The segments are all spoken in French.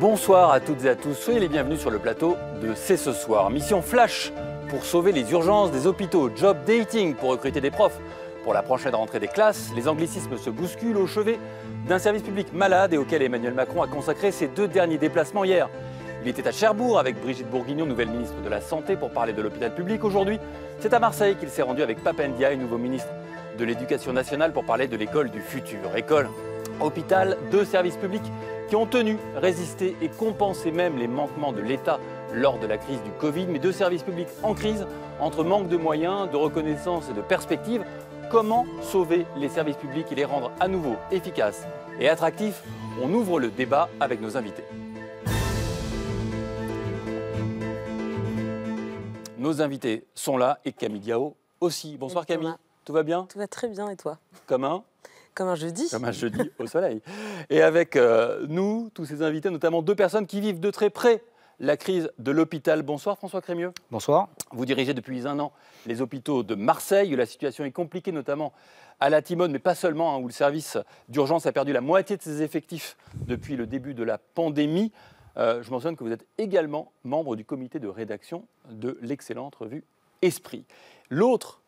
Bonsoir à toutes et à tous, soyez les bienvenus sur le plateau de C'est ce soir. Mission Flash pour sauver les urgences des hôpitaux, job dating pour recruter des profs. Pour la prochaine rentrée des classes, les anglicismes se bousculent au chevet d'un service public malade et auquel Emmanuel Macron a consacré ses deux derniers déplacements hier. Il était à Cherbourg avec Brigitte Bourguignon, nouvelle ministre de la Santé, pour parler de l'hôpital public. Aujourd'hui, c'est à Marseille qu'il s'est rendu avec Papendia, nouveau ministre de l'Éducation nationale, pour parler de l'école du futur. École, hôpital, deux services publics qui ont tenu, résisté et compensé même les manquements de l'État lors de la crise du Covid, mais deux services publics en crise, entre manque de moyens, de reconnaissance et de perspectives, comment sauver les services publics et les rendre à nouveau efficaces et attractifs On ouvre le débat avec nos invités. Nos invités sont là et Camille Diao aussi. Bonsoir Camille, tout va bien Tout va très bien et toi Comme un comme un jeudi. Comme un jeudi au soleil. Et avec euh, nous, tous ces invités, notamment deux personnes qui vivent de très près la crise de l'hôpital. Bonsoir François Crémieux. Bonsoir. Vous dirigez depuis un an les hôpitaux de Marseille, où la situation est compliquée, notamment à la Timone, mais pas seulement, hein, où le service d'urgence a perdu la moitié de ses effectifs depuis le début de la pandémie. Euh, je mentionne que vous êtes également membre du comité de rédaction de l'excellente revue Esprit. L'autre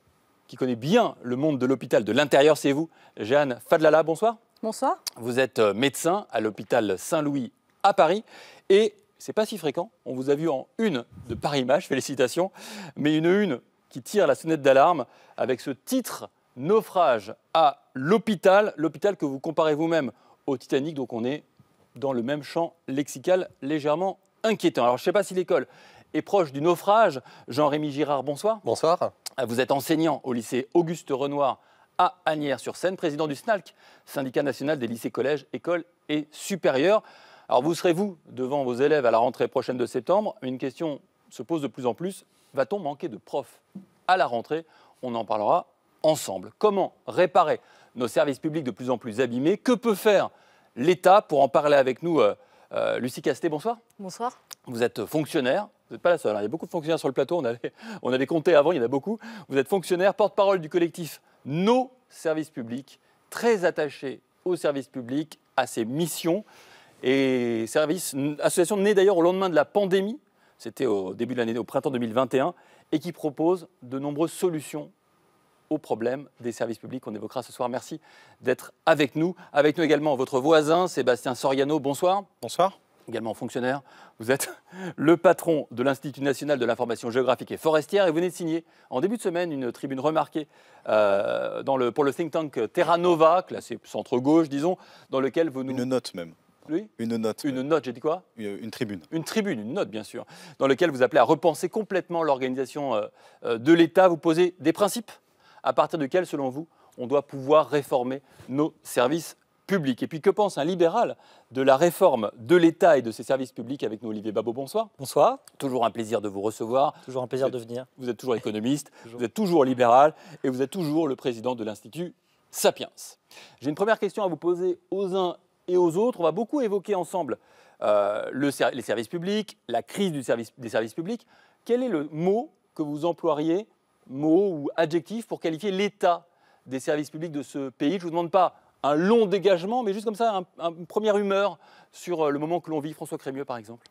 qui connaît bien le monde de l'hôpital de l'intérieur, c'est vous, Jeanne Fadlala. Bonsoir. Bonsoir. Vous êtes euh, médecin à l'hôpital Saint-Louis à Paris et c'est pas si fréquent. On vous a vu en une de Paris Match, félicitations, mais une une qui tire la sonnette d'alarme avec ce titre Naufrage à l'hôpital, l'hôpital que vous comparez vous-même au Titanic, donc on est dans le même champ lexical légèrement inquiétant. Alors je ne sais pas si l'école et proche du naufrage. Jean-Rémy Girard, bonsoir. Bonsoir. Vous êtes enseignant au lycée Auguste Renoir à Agnières-sur-Seine, président du SNALC, syndicat national des lycées, collèges, écoles et supérieurs. Alors vous serez vous devant vos élèves à la rentrée prochaine de septembre. Une question se pose de plus en plus. Va-t-on manquer de profs à la rentrée On en parlera ensemble. Comment réparer nos services publics de plus en plus abîmés Que peut faire l'État pour en parler avec nous euh, euh, Lucie Casté, bonsoir. Bonsoir. Vous êtes fonctionnaire, vous n'êtes pas la seule, hein. il y a beaucoup de fonctionnaires sur le plateau, on avait, compté avant, il y en a beaucoup. Vous êtes fonctionnaire, porte-parole du collectif Nos Services Publics, très attaché aux services publics, à ses missions et services. association née d'ailleurs au lendemain de la pandémie, c'était au début de l'année, au printemps 2021, et qui propose de nombreuses solutions aux problèmes des services publics qu'on évoquera ce soir. Merci d'être avec nous. Avec nous également votre voisin, Sébastien Soriano. Bonsoir. Bonsoir fonctionnaire, vous êtes le patron de l'Institut national de l'information géographique et forestière et vous venez de signer en début de semaine une tribune remarquée euh, pour le think tank Terra Nova, classé centre-gauche, disons, dans lequel vous nous... Une note même. Oui une note. Une note, j'ai dit quoi euh, une, tribune. Une tribune, une note, bien sûr, dans laquelle vous appelez à repenser complètement l'organisation euh, de l'État. Vous posez des principes à partir desquels, selon vous, on doit pouvoir réformer nos services et puis que pense un libéral de la réforme de l'État et de ses services publics avec nous, Olivier Babot Bonsoir. Bonsoir. Toujours un plaisir de vous recevoir. Toujours un plaisir de venir. Vous êtes toujours économiste, vous êtes toujours libéral et vous êtes toujours le président de l'Institut Sapiens. J'ai une première question à vous poser aux uns et aux autres. On va beaucoup évoquer ensemble euh, le, les services publics, la crise du service, des services publics. Quel est le mot que vous emploieriez, mot ou adjectif, pour qualifier l'état des services publics de ce pays Je ne vous demande pas un long dégagement, mais juste comme ça, une première humeur sur euh, le moment que l'on vit, François Crémieux par exemple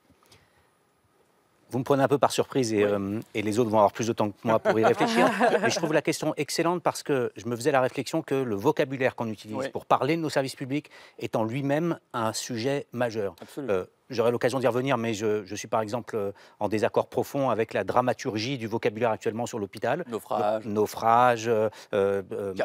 vous me prenez un peu par surprise et, euh, les autres vont avoir plus de temps que moi pour y réfléchir. Mais je trouve la question excellente parce que je me faisais la réflexion que le vocabulaire qu'on utilise pour parler de nos services publics est en lui-même un sujet majeur. Absolument. Euh, j'aurai l'occasion d'y revenir, mais je, suis par exemple euh, en désaccord profond avec la dramaturgie du vocabulaire actuellement sur l'hôpital. Naufrage. naufrage, euh, euh,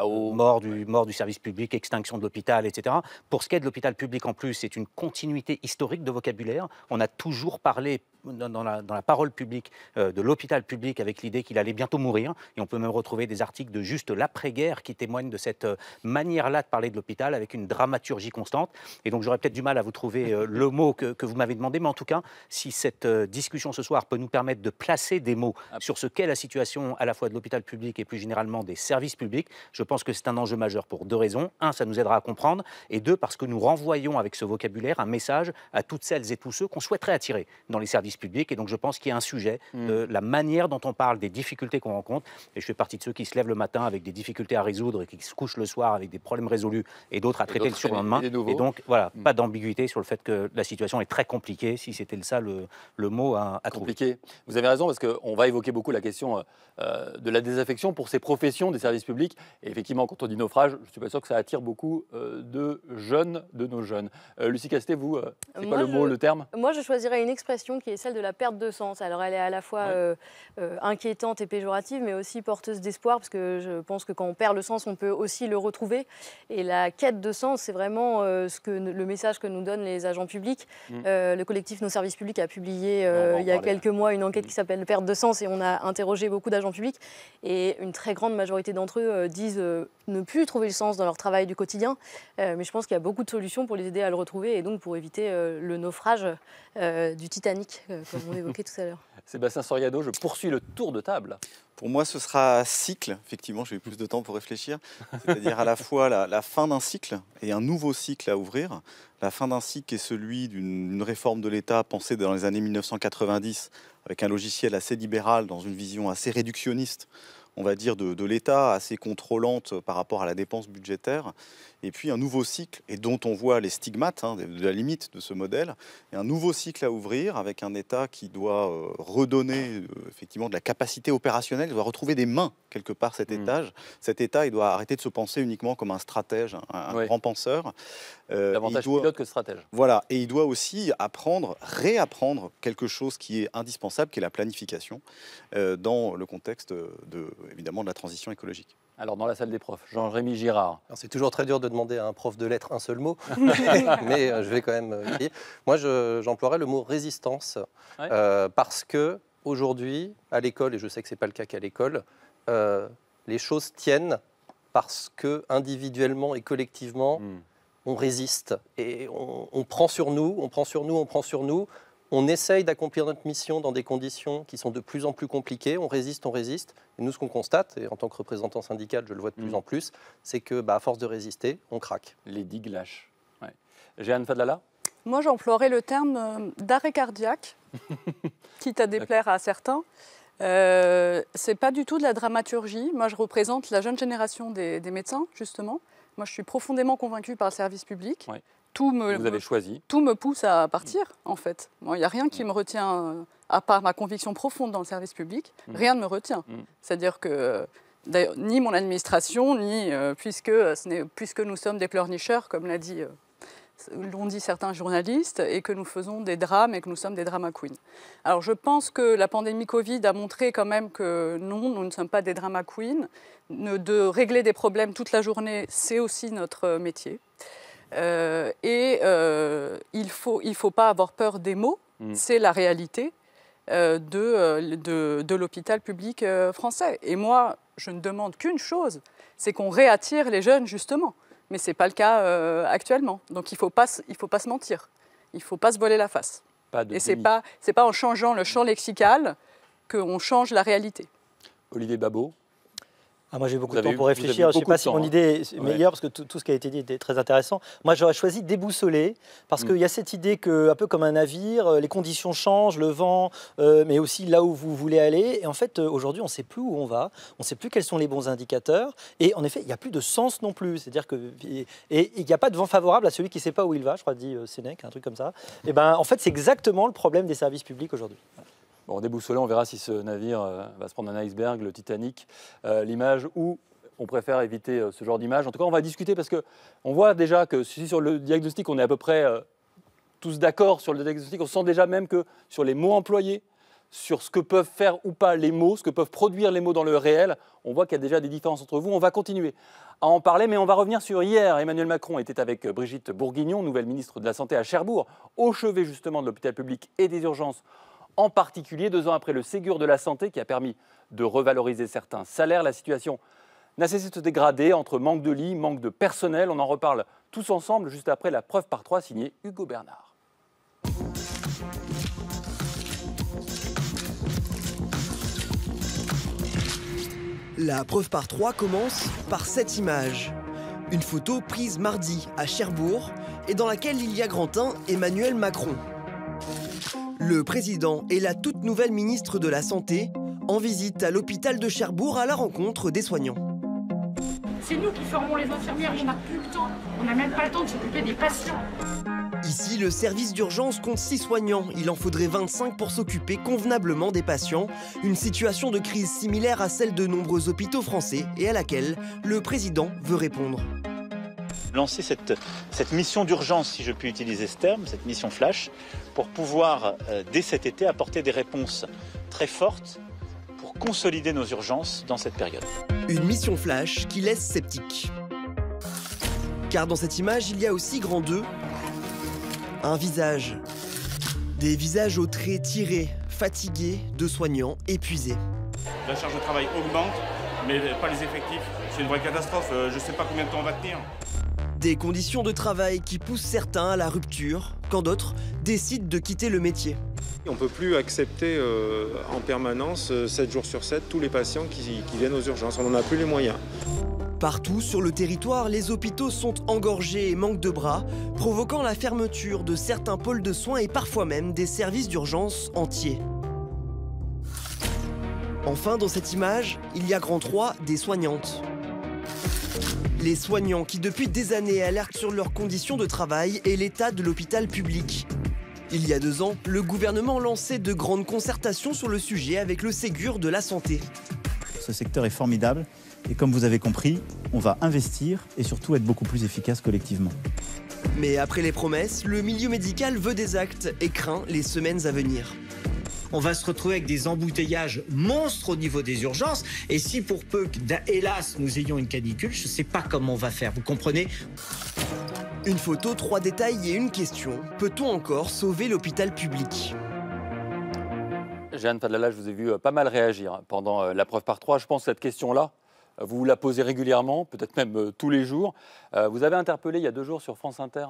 Mort, du, mort du service public, extinction de l'hôpital, etc. Pour ce qui est de l'hôpital public en plus, c'est une continuité historique de vocabulaire. On a toujours parlé dans la, parole publique de l'hôpital public avec l'idée qu'il allait bientôt mourir. Et on peut même retrouver des articles de juste l'après-guerre qui témoignent de cette manière-là de parler de l'hôpital avec une dramaturgie constante. Et donc j'aurais peut-être du mal à vous trouver le mot que vous vous m'avez demandé, mais en tout cas, si cette euh, discussion ce soir peut nous permettre de placer des mots ah. sur ce qu'est la situation à la fois de l'hôpital public et plus généralement des services publics, je pense que c'est un enjeu majeur pour deux raisons. Un, ça nous aidera à comprendre, et deux, parce que nous renvoyons avec ce vocabulaire un message à toutes celles et tous ceux qu'on souhaiterait attirer dans les services publics. Et donc, je pense qu'il y a un sujet hmm. de la manière dont on parle des difficultés qu'on rencontre. Et je fais partie de ceux qui se lèvent le matin avec des difficultés à résoudre et qui se couchent le soir avec des problèmes résolus et d'autres à traiter le surlendemain. Et, et donc, voilà, hmm. pas d'ambiguïté sur le fait que la situation est très compliqué, si c'était ça le, mot à, compliqué. Trouver. Vous avez raison, parce qu'on va évoquer beaucoup la question euh, euh, de la désaffection pour ces professions des services publics. Et effectivement, quand on dit naufrage, je ne suis pas sûr que ça attire beaucoup euh, de jeunes, de nos jeunes. Lucie Casté, vous, c'est pas le mot, le terme Moi, je choisirais une expression qui est celle de la perte de sens. Alors, elle est à la fois inquiétante et péjorative, mais aussi porteuse d'espoir, parce que je pense que quand on perd le sens, on peut aussi le retrouver. Et la quête de sens, c'est vraiment ce que, le message que nous donnent les agents publics. Mm. Euh, le collectif Nos Services Publics a publié euh, il y a quelques mois une enquête qui mm. s'appelle Perte de sens et on a interrogé beaucoup d'agents publics et une très grande majorité d'entre eux euh, disent ne plus trouver le sens dans leur travail du quotidien. mais je pense qu'il y a beaucoup de solutions pour les aider à le retrouver et donc pour éviter le naufrage du Titanic, comme on évoquait tout à l'heure. Sébastien soriado je poursuis le tour de table. Pour moi, ce sera cycle. Effectivement, j'ai eu plus de temps pour réfléchir. C'est-à-dire à la fois la, la fin d'un cycle et un nouveau cycle à ouvrir. La fin d'un cycle est celui d'une réforme de l'État pensée dans les années 1990 avec un logiciel assez libéral, dans une vision assez réductionniste on va dire, de, l'État assez contrôlante euh, par rapport à la dépense budgétaire. Et puis un nouveau cycle, et dont on voit les stigmates hein, de la limite de ce modèle, et un nouveau cycle à ouvrir avec un État qui doit euh, redonner euh, effectivement de la capacité opérationnelle, il doit retrouver des mains quelque part cet mm. étage. Cet État, il doit arrêter de se penser uniquement comme un stratège, un, grand penseur. Davantage pilote que stratège. Voilà, et il doit aussi apprendre, réapprendre quelque chose qui est indispensable, qui est la planification dans le contexte de évidemment de la transition écologique. Alors, dans la salle des profs, Jean-Rémy Girard. C'est toujours très dur de demander à un prof de lettres un seul mot, mais euh, je vais quand même euh, Moi, j'emploierais le mot résistance, euh, parce que aujourd'hui, à l'école, et je sais que ce n'est pas le cas qu'à l'école, les choses tiennent parce que individuellement et collectivement, hmm. on résiste. Et on, on prend sur nous, on prend sur nous, on prend sur nous, on essaye d'accomplir notre mission dans des conditions qui sont de plus en plus compliquées. On résiste, on résiste. Et nous, ce qu'on constate, et en tant que représentant syndical, je le vois de plus mm. en plus, c'est que, bah, à force de résister, on craque. Les digues lâchent. Ouais. Jeanne Fadlala Moi, j'emploierais le terme euh, d'arrêt cardiaque, quitte à déplaire à certains. Euh, c'est pas du tout de la dramaturgie. Moi, je représente la jeune génération des, médecins, justement. Moi, je suis profondément convaincue par le service public. Ouais tout me, vous avez choisi. Tout me pousse à partir, mm. en fait. Il n'y a rien qui mm. me retient, euh, à part ma conviction profonde dans le service public, mm. rien ne me retient. C'est-à-dire que euh, ni mon administration, ni euh, puisque, ce nous sommes des pleurnicheurs, comme l'a dit, l'ont dit certains journalistes, et que nous faisons des drames et que nous sommes des drama queens. Alors je pense que la pandémie Covid a montré quand même que non, nous ne sommes pas des drama queens. de régler des problèmes toute la journée, c'est aussi notre métier. Euh, et euh, il ne faut, il faut pas avoir peur des mots, mm. c'est la réalité euh, de, de, l'hôpital public français. Et moi, je ne demande qu'une chose, c'est qu'on réattire les jeunes, justement. Mais ce n'est pas le cas actuellement. Donc il ne faut, pas, il faut pas se mentir, il ne faut pas se voler la face. Pas et ce n'est pas, pas en changeant le champ lexical qu'on change la réalité. Olivier Babot ah, moi, j'ai beaucoup de temps pour réfléchir. Je ne sais pas si mon hein. idée est meilleure, parce que tout, ce qui a été dit était très intéressant. Moi, j'aurais choisi déboussoler, parce mm. qu'il y a cette idée que, un peu comme un navire, euh, les conditions changent, le vent, euh, mais aussi là où vous voulez aller. Et en fait, euh, aujourd'hui, on ne sait plus où on va, on ne sait plus quels sont les bons indicateurs. Et en effet, il n'y a plus de sens non plus. C'est-à-dire que. Et il n'y a pas de vent favorable à celui qui ne sait pas où il va, je crois, dit Sénèque, un truc comme ça. Et eh ben, en fait, c'est exactement le problème des services publics aujourd'hui. Bon, déboussolé, on verra si ce navire euh, va se prendre un iceberg, le Titanic, euh, l'image ou on préfère éviter euh, ce genre d'image. En tout cas, on va discuter parce que on voit déjà que sur le diagnostic, on est à peu près tous d'accord sur le diagnostic, on sent déjà même que sur les mots employés, sur ce que peuvent faire ou pas les mots, ce que peuvent produire les mots dans le réel, on voit qu'il y a déjà des différences entre vous. On va continuer à en parler, mais on va revenir sur hier. Emmanuel Macron était avec Brigitte Bourguignon, nouvelle ministre de la Santé à Cherbourg, au chevet justement de l'hôpital public et des urgences en particulier deux ans après le Ségur de la santé qui a permis de revaloriser certains salaires. La situation n'a cessé de se dégrader entre manque de lits, manque de personnel. On en reparle tous ensemble juste après la preuve par trois signée Hugo Bernard. La preuve par trois commence par cette image. Une photo prise mardi à Cherbourg et dans laquelle il y a Grantin, Emmanuel Macron. Le président et la toute nouvelle ministre de la Santé en visite à l'hôpital de Cherbourg à la rencontre des soignants. C'est nous qui formons les infirmières, on n'a plus le temps, on n'a même pas le temps de s'occuper des patients. Ici, le service d'urgence compte 6 soignants. Il en faudrait 25 pour s'occuper convenablement des patients. Une situation de crise similaire à celle de nombreux hôpitaux français et à laquelle le président veut répondre lancer cette, mission d'urgence, si je puis utiliser ce terme, cette mission flash, pour pouvoir, euh, dès cet été, apporter des réponses très fortes pour consolider nos urgences dans cette période. Une mission flash qui laisse sceptique. Car dans cette image, il y a aussi grand 2, un visage. Des visages aux traits tirés, fatigués, de soignants, épuisés. La charge de travail augmente, mais pas les effectifs. C'est une vraie catastrophe. Euh, je ne sais pas combien de temps on va tenir. Des conditions de travail qui poussent certains à la rupture, quand d'autres décident de quitter le métier. On ne peut plus accepter euh, en permanence, 7 euh, jours sur 7, tous les patients qui, qui viennent aux urgences. On n'en a plus les moyens. Partout sur le territoire, les hôpitaux sont engorgés et manquent de bras, provoquant la fermeture de certains pôles de soins et parfois même des services d'urgence entiers. Enfin, dans cette image, il y a grand 3 des soignantes. Les soignants qui depuis des années alertent sur leurs conditions de travail et l'état de l'hôpital public. Il y a deux ans, le gouvernement lançait de grandes concertations sur le sujet avec le Ségur de la Santé. Ce secteur est formidable et comme vous avez compris, on va investir et surtout être beaucoup plus efficace collectivement. Mais après les promesses, le milieu médical veut des actes et craint les semaines à venir on va se retrouver avec des embouteillages monstres au niveau des urgences. Et si pour peu, hélas, nous ayons une canicule, je ne sais pas comment on va faire. Vous comprenez Une photo, trois détails et une question. Peut-on encore sauver l'hôpital public Jeanne Padlala, je vous ai vu euh, pas mal réagir hein, pendant euh, la preuve par trois. Je pense que cette question-là, euh, vous la posez régulièrement, peut-être même tous les jours. Vous avez interpellé il y a deux jours sur France Inter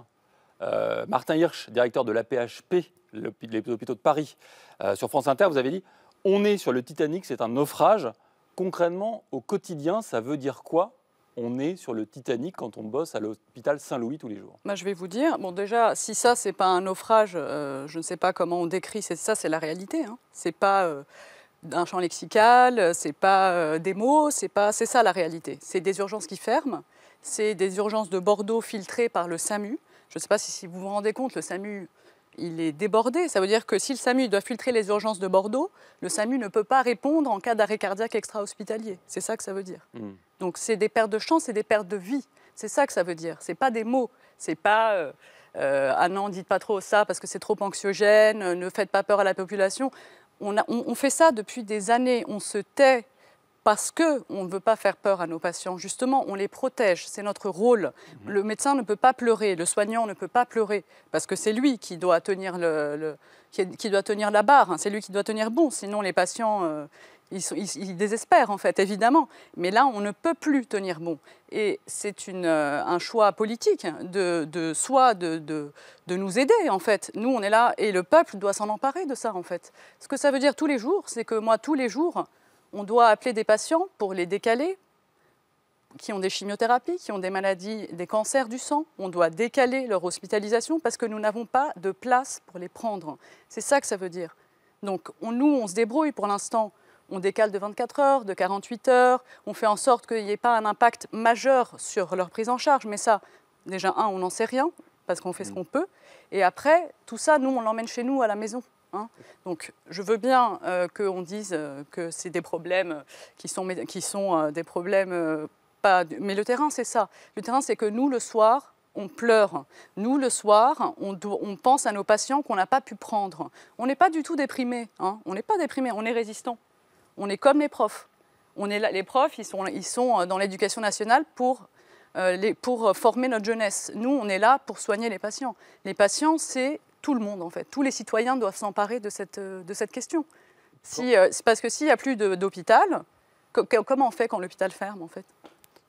Martin Hirsch, directeur de l'APHP, les hôpitaux de Paris, euh, sur France Inter, vous avez dit on est sur le Titanic, c'est un naufrage. Concrètement, au quotidien, ça veut dire quoi on est sur le Titanic quand on bosse à l'hôpital Saint-Louis tous les jours Moi, bah, Je vais vous dire, bon déjà, si ça, c'est pas un naufrage, euh, je ne sais pas comment on décrit, c'est ça, c'est la réalité. Hein. C'est pas euh, un champ lexical, c'est pas des mots, c'est pas, c'est ça la réalité. C'est des urgences qui ferment, c'est des urgences de Bordeaux filtrées par le SAMU. Je ne sais pas si vous vous rendez compte, le SAMU, il est débordé. Ça veut dire que si le SAMU doit filtrer les urgences de Bordeaux, le SAMU ne peut pas répondre en cas d'arrêt cardiaque extra-hospitalier. C'est ça que ça veut dire. Hmm. Donc c'est des pertes de chance, et des pertes de vie. C'est ça que ça veut dire. C'est pas des mots. C'est pas euh, euh ah non, dites pas trop ça parce que c'est trop anxiogène. Ne faites pas peur à la population. on fait ça depuis des années. On se tait parce qu'on ne veut pas faire peur à nos patients. Justement, on les protège, c'est notre rôle. Mhm. Le médecin ne peut pas pleurer, le soignant ne peut pas pleurer, parce que c'est lui qui doit tenir, la barre, hein. c'est lui qui doit tenir bon, sinon les patients... Euh, ils, désespèrent en fait, évidemment. Mais là, on ne peut plus tenir bon. Et c'est euh, un choix politique de, soi, de, de, nous aider en fait. Nous, on est là et le peuple doit s'en emparer de ça en fait. Ce que ça veut dire tous les jours, c'est que moi, tous les jours, on doit appeler des patients pour les décaler, qui ont des chimiothérapies, qui ont des maladies, des cancers du sang. On doit décaler leur hospitalisation parce que nous n'avons pas de place pour les prendre. C'est ça que ça veut dire. Donc on, nous, on se débrouille pour l'instant. On décale de 24 heures, de 48 heures. On fait en sorte qu'il n'y ait pas un impact majeur sur leur prise en charge. Mais ça, déjà, un, on n'en sait rien parce qu'on fait ce mm. qu'on peut. Et après, tout ça, nous, on l'emmène chez nous à la maison. Hein. Donc je veux bien euh, qu'on dise euh, que c'est des problèmes qui sont, qui sont euh, des problèmes... pas, mais le terrain, c'est ça. Le terrain, c'est que nous, le soir, on pleure. Nous, le soir, on, on pense à nos patients qu'on n'a pas pu prendre. On n'est pas du tout déprimé. Hein. On n'est pas déprimé, on est résistant. On est comme les profs. On est les profs, ils sont, ils sont dans l'éducation nationale pour, les, pour former notre jeunesse. Nous, on est là pour soigner les patients. Les patients, c'est tout le monde en fait. Tous les citoyens doivent s'emparer de cette, euh, de cette question. Si, euh, parce que s'il n'y a plus d'hôpital, comment on fait quand l'hôpital ferme en fait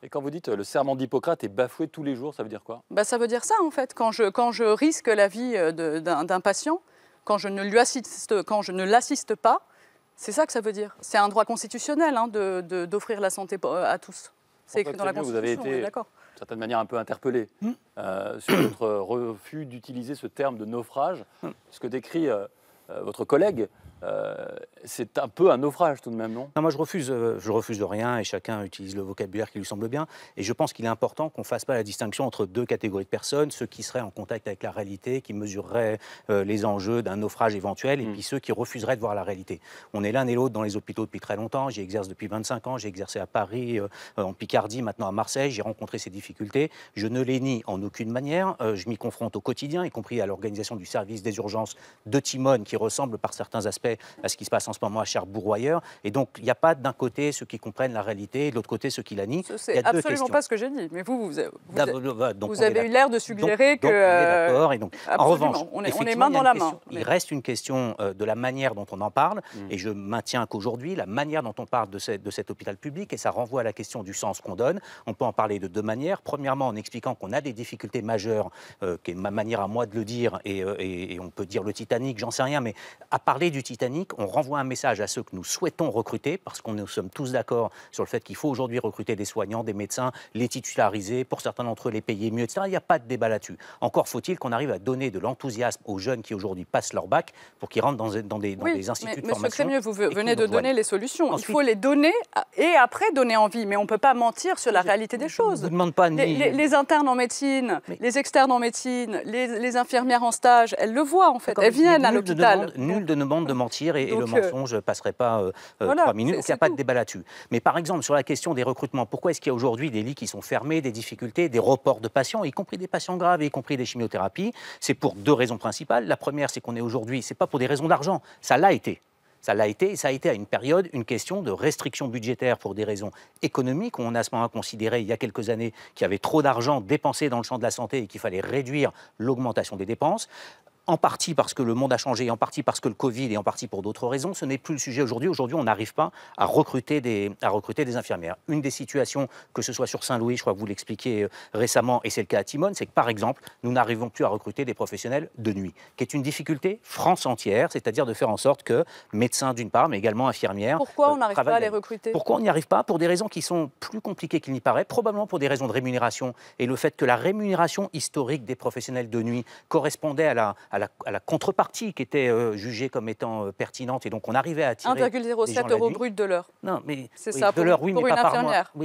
et quand vous dites euh, le serment d'Hippocrate est bafoué tous les jours, ça veut dire quoi bah, Ça veut dire ça en fait. Quand je, quand je risque la vie d'un patient, quand je ne lui assiste, quand je ne l'assiste pas, c'est ça que ça veut dire. C'est un droit constitutionnel hein, d'offrir la santé à tous. C'est dans la Constitution, vous avez été d'accord certaine manière un peu interpellé hmm. euh, sur votre refus d'utiliser ce terme de naufrage. Hmm. Ce que décrit euh, euh, votre collègue, euh, c'est un peu un naufrage tout de même, non, Moi, je refuse, euh, je refuse de rien et chacun utilise le vocabulaire qui lui semble bien. Et je pense qu'il est important qu'on ne fasse pas la distinction entre deux catégories de personnes, ceux qui seraient en contact avec la réalité, qui mesureraient euh, les enjeux d'un naufrage éventuel, et mm. puis ceux qui refuseraient de voir la réalité. On est l'un et l'autre dans les hôpitaux depuis très longtemps. J'y exerce depuis 25 ans. J'ai exercé à Paris, en Picardie, maintenant à Marseille. J'ai rencontré ces difficultés. Je ne les nie en aucune manière. je m'y confronte au quotidien, y compris à l'organisation du service des urgences de Timone, qui ressemble par certains aspects à ce qui se passe en ce moment à Cherbourg ou ailleurs. Et donc, il n'y a pas d'un côté ceux qui comprennent la réalité et de l'autre côté ceux qui la nient. C'est absolument pas ce que j'ai dit. Mais vous, vous, avez eu l'air de suggérer que. Donc, on est Et donc, en revanche, on est, on main dans la main. Il reste une question euh, de la manière dont on en parle. Mm. Et je maintiens qu'aujourd'hui, la manière dont on parle de, de cet hôpital public, et ça renvoie à la question du sens qu'on donne, on peut en parler de deux manières. Premièrement, en expliquant qu'on a des difficultés majeures, euh, qui est ma manière à moi de le dire, euh, et, et on peut dire le Titanic, j'en sais rien, mais à parler du Titanic, on renvoie un message à ceux que nous souhaitons recruter, parce qu'on nous sommes tous d'accord sur le fait qu'il faut aujourd'hui recruter des soignants, des médecins, les titulariser, pour certains d'entre eux les payer mieux, etc. Il n'y a pas de débat là-dessus. Encore faut-il qu'on arrive à donner de l'enthousiasme aux jeunes qui aujourd'hui passent leur bac pour qu'ils rentrent dans, dans des, dans des instituts mais, de formation. Monsieur mieux, vous venez de donner les solutions. Il faut les donner et après donner envie, mais on ne peut pas mentir sur la réalité des choses. Je demande pas ni... les, internes en médecine, les externes en médecine, les, infirmières en stage, elles le voient en fait. Elles viennent à l'hôpital. Nul de demande et, le euh, mensonge ne passerait pas euh, euh, trois minutes. Il n'y a pas de débat là-dessus. Mais par exemple, sur la question des recrutements, pourquoi est-ce qu'il y a aujourd'hui des lits qui sont fermés, des difficultés, des reports de patients, y compris des patients graves, y compris des chimiothérapies C'est pour deux raisons principales. La première, c'est qu'on est aujourd'hui, c'est pas pour des raisons d'argent, ça l'a été. Ça l'a été, et ça a été à une période une question de restriction budgétaire pour des raisons économiques. On a à ce moment-là considéré, il y a quelques années, qu'il y avait trop d'argent dépensé dans le champ de la santé et qu'il fallait réduire l'augmentation des dépenses en partie parce que le monde a changé, en partie parce que le Covid et en partie pour d'autres raisons, ce n'est plus le sujet aujourd'hui. Aujourd'hui, on n'arrive pas à recruter, des, à recruter des infirmières. Une des situations, que ce soit sur Saint-Louis, je crois que vous l'expliquiez euh, récemment, et c'est le cas à Timone, c'est que par exemple, nous n'arrivons plus à recruter des professionnels de nuit, qui est une difficulté France entière, c'est-à-dire de faire en sorte que médecins d'une part, mais également infirmières. Pourquoi on euh, n'arrive pas à les recruter Pourquoi on n'y arrive pas Pour des raisons qui sont plus compliquées qu'il n'y paraît, probablement pour des raisons de rémunération et le fait que la rémunération historique des professionnels de nuit correspondait à la, à la, contrepartie qui était euh, jugée comme étant euh, pertinente. Et donc, on arrivait à attirer. 1,07 euros brut de l'heure. Non, mais. C'est ça, de l'heure, oui, oui,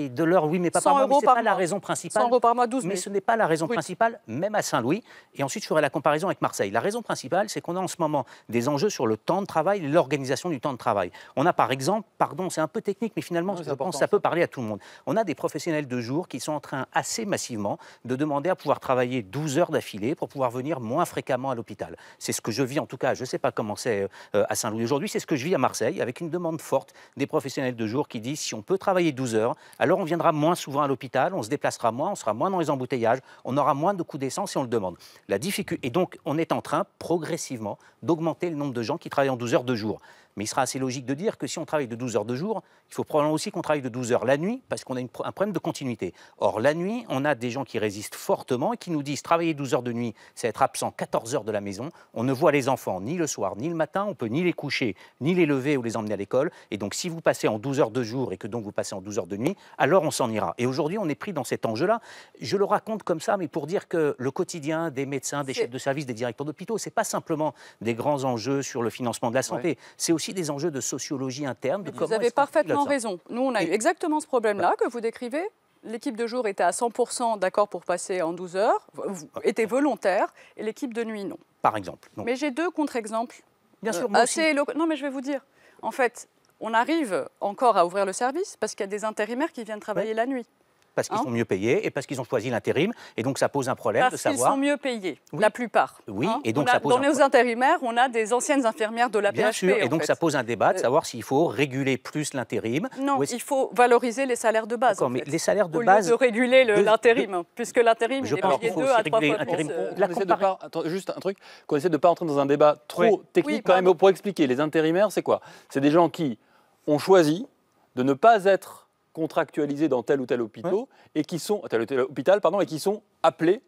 de l'heure, oui, mais pas par mois. Mais la raison principale. 100 euros par mois, 12 Mais ce n'est pas la raison principale, même à Saint-Louis. Et ensuite, je ferai la comparaison avec Marseille. La raison principale, c'est qu'on a en ce moment des enjeux sur le temps de travail l'organisation du temps de travail. On a, par exemple, pardon, c'est un peu technique, mais finalement, je pense que ça peut parler à tout le monde. On a des professionnels de jour qui sont en train, assez massivement, de demander à pouvoir travailler 12 heures d'affilée pour pouvoir venir moins fréquemment à l'hôpital c'est ce que je vis en tout cas, je ne sais pas comment c'est euh, euh, à Saint-Louis aujourd'hui, c'est ce que je vis à Marseille, avec une demande forte des professionnels de jour qui disent si on peut travailler 12 heures, alors on viendra moins souvent à l'hôpital, on se déplacera moins, on sera moins dans les embouteillages, on aura moins de coûts d'essence si on le demande. La difficulté, et donc on est en train progressivement d'augmenter le nombre de gens qui travaillent en 12 heures de jour. Mais il sera assez logique de dire que si on travaille de 12 heures de jour, il faut probablement aussi qu'on travaille de 12 heures la nuit, parce qu'on a une, un problème de continuité. Or, la nuit, on a des gens qui résistent fortement et qui nous disent travailler 12 heures de nuit, c'est être absent 14 heures de la maison. On ne voit les enfants ni le soir, ni le matin, on peut ni les coucher, ni les lever ou les emmener à l'école. Et donc, si vous passez en 12 heures de jour et que donc vous passez en 12 heures de nuit, alors on s'en ira. Et aujourd'hui, on est pris dans cet enjeu-là. Je le raconte comme ça, mais pour dire que le quotidien des médecins, des chefs de service, des directeurs d'hôpitaux, c'est pas simplement des grands enjeux sur le financement de la santé. C'est aussi des enjeux de sociologie interne. De vous avez parfaitement raison. Nous, on a eu exactement ce problème-là que vous décrivez. L'équipe de jour était à 100% d'accord pour passer en 12 heures, était volontaire, et l'équipe de nuit, non. Par exemple. Mais j'ai deux contre-exemples. Bien sûr, euh, assez aussi. Non, mais je vais vous dire. En fait, on arrive encore à ouvrir le service parce qu'il y a des intérimaires qui viennent travailler la nuit parce qu'ils hein sont mieux payés et parce qu'ils ont choisi l'intérim. Et donc ça pose un problème de savoir. qu'ils sont mieux payés, la plupart. Oui, hein. et donc ça pose. Dans nos intérimaires, on a des anciennes infirmières de la Bien sûr, et donc ça pose un débat de euh, savoir s'il faut réguler plus l'intérim. Non, il faut valoriser les salaires de base. mais les salaires de base. Lieu de réguler l'intérim, puisque l'intérim, je est pense qu'il faut deux à réguler euh, Juste un truc, qu'on essaie de ne pas entrer dans un débat trop technique quand même. Pour expliquer, les intérimaires, c'est quoi C'est des gens qui ont choisi de ne pas être contractualisés dans tel ou tel hôpital et qui sont tel hôpital pardon et qui sont appelés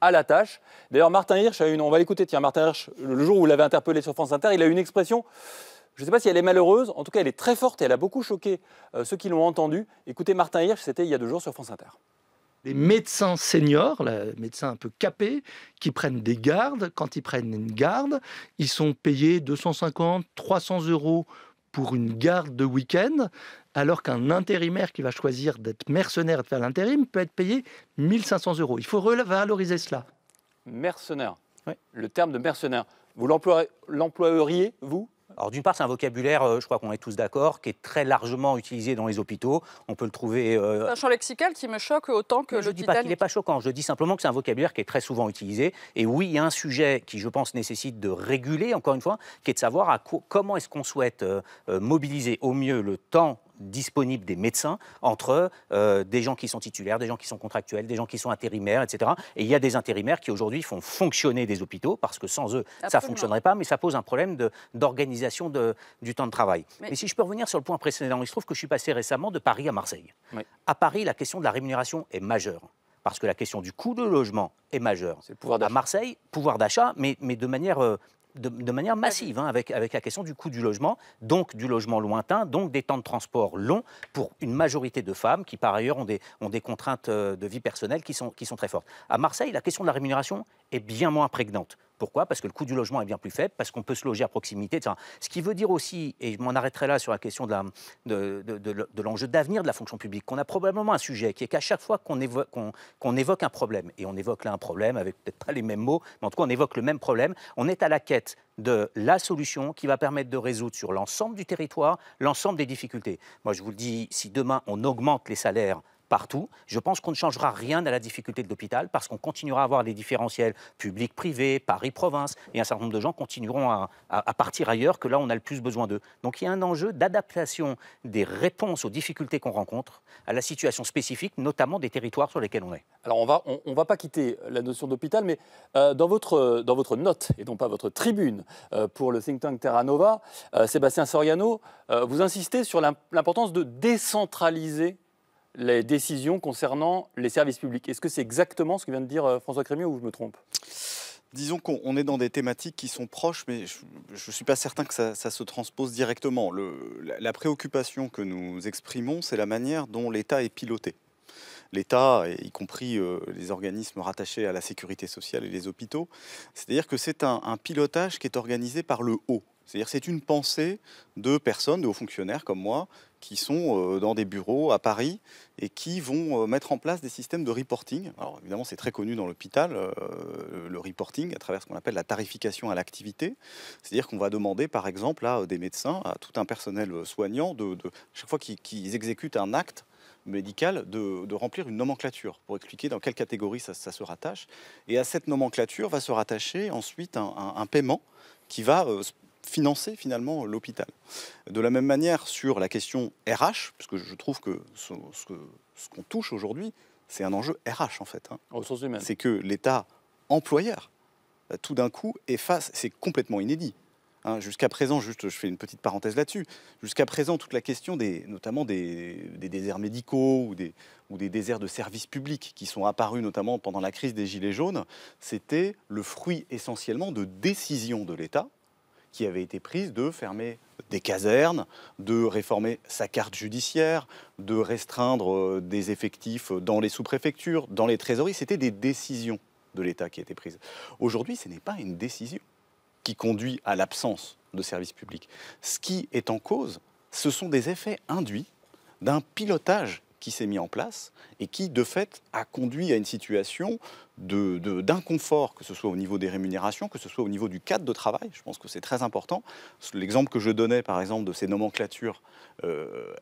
à la tâche. D'ailleurs, Martin Hirsch a une, on va l'écouter. Tiens, Martin Hirsch, le jour où vous l'avez interpellé sur France Inter, il a une expression. Je ne sais pas si elle est malheureuse. En tout cas, elle est très forte et elle a beaucoup choqué euh, ceux qui l'ont entendu. Écoutez, Martin Hirsch, c'était il y a deux jours sur France Inter les médecins seniors, les médecins un peu capés, qui prennent des gardes. Quand ils prennent une garde, ils sont payés 250, 300 euros pour une garde de week-end, alors qu'un intérimaire qui va choisir d'être mercenaire et de faire l'intérim peut être payé 1500 euros. Il faut valoriser cela. Mercenaire. Le terme de mercenaire. Vous l'emploieriez, vous alors d'une part, c'est un vocabulaire, euh, je crois qu'on est tous d'accord, qui est très largement utilisé dans les hôpitaux. On peut le trouver. Euh, un champ lexical qui me choque autant que je Je dis pas qu'il n'est pas choquant. Je dis simplement que c'est un vocabulaire qui est très souvent utilisé. Et oui, il y a un sujet qui, je pense, nécessite de réguler encore une fois, qui est de savoir comment est-ce qu'on souhaite euh, mobiliser au mieux le temps disponible des médecins entre euh, des gens qui sont titulaires, des gens qui sont contractuels, des gens qui sont intérimaires, etc. Et il y a des intérimaires qui aujourd'hui font fonctionner des hôpitaux parce que sans eux, ça ne fonctionnerait pas, mais ça pose un problème d'organisation du temps de travail. Mais... Et si je peux revenir sur le point précédent, il se trouve que je suis passé récemment de Paris à Marseille. À Paris, la question de la rémunération est majeure parce que la question du coût de logement est majeure. pouvoir à Marseille, pouvoir d'achat, mais, de manière euh, de, manière massive hein, avec, la question du coût du logement, donc du logement lointain, donc des temps de transport longs pour une majorité de femmes qui, par ailleurs, ont des, contraintes euh, de vie personnelle qui sont, qui sont très fortes. À Marseille, la question de la rémunération est bien moins prégnante. Pourquoi Parce que le coût du logement est bien plus faible, parce qu'on peut se loger à proximité, Ce qui veut dire aussi, et je m'en arrêterai là sur la question de l'enjeu de, d'avenir de la fonction publique, qu'on a probablement un sujet qui est qu'à chaque fois qu'on évoque, évoque, un problème, et on évoque là un problème avec peut-être pas les mêmes mots, mais en tout cas on évoque le même problème, on est à la quête de la solution qui va permettre de résoudre sur l'ensemble du territoire l'ensemble des difficultés. Moi je vous le dis, si demain on augmente les salaires partout. Je pense qu'on ne changera rien à la difficulté de l'hôpital parce qu'on continuera à avoir des différentiels public-privé, Paris-province, et un certain nombre de gens continueront à, partir ailleurs que là où on a le plus besoin d'eux. Donc il y a un enjeu d'adaptation des réponses aux difficultés qu'on rencontre à la situation spécifique, notamment des territoires sur lesquels on est. Alors on va, on, va pas quitter la notion d'hôpital, mais euh, dans, votre, dans votre note, et non pas votre tribune, euh, pour le think tank Terra Nova, euh, Sébastien Soriano, vous insistez sur l'importance de décentraliser les décisions concernant les services publics. Est-ce que c'est exactement ce que vient de dire euh, François Crémieux ou je me trompe Disons qu'on est dans des thématiques qui sont proches, mais je ne suis pas certain que ça, se transpose directement. la, préoccupation que nous exprimons, c'est la manière dont l'État est piloté l'État, y compris euh, les organismes rattachés à la sécurité sociale et les hôpitaux. C'est-à-dire que c'est un, pilotage qui est organisé par le haut, c'est-à-dire c'est une pensée de personnes, de hauts fonctionnaires comme moi, qui sont euh, dans des bureaux à Paris et qui vont euh, mettre en place des systèmes de reporting. Alors évidemment, c'est très connu dans l'hôpital, euh, le reporting, à travers ce qu'on appelle la tarification à l'activité. C'est-à-dire qu'on va demander, par exemple, à des médecins, à tout un personnel soignant, de, chaque fois qu'ils exécutent un acte, médical de, remplir une nomenclature pour expliquer dans quelle catégorie ça, se rattache. Et à cette nomenclature va se rattacher ensuite un, paiement qui va financer finalement l'hôpital. De la même manière, sur la question RH, puisque je trouve que ce, qu'on touche aujourd'hui, c'est un enjeu RH en fait. Hein. C'est que l'État employeur, euh, tout d'un coup, est face, c'est complètement inédit. Hein. jusqu'à présent, juste, je fais une petite parenthèse là-dessus. Jusqu'à présent, toute la question des, notamment des, déserts médicaux ou des déserts de services publics qui sont apparus notamment pendant la crise des gilets jaunes, c'était le fruit essentiellement de décisions de l'État qui avait été prise de fermer des casernes, de réformer sa carte judiciaire, de restreindre euh, des effectifs dans les sous-préfectures, dans les trésoreries. C'était des décisions de l'État qui étaient prises. Aujourd'hui, ce n'est pas une décision qui conduit à l'absence de services publics. Ce qui est en cause, ce sont des effets induits d'un pilotage qui s'est mis en place et qui, de fait, a conduit à une situation d'inconfort, de, que ce soit au niveau des rémunérations, que ce soit au niveau du cadre de travail. Je pense que c'est très important. L'exemple que je donnais, par exemple, de ces nomenclatures euh,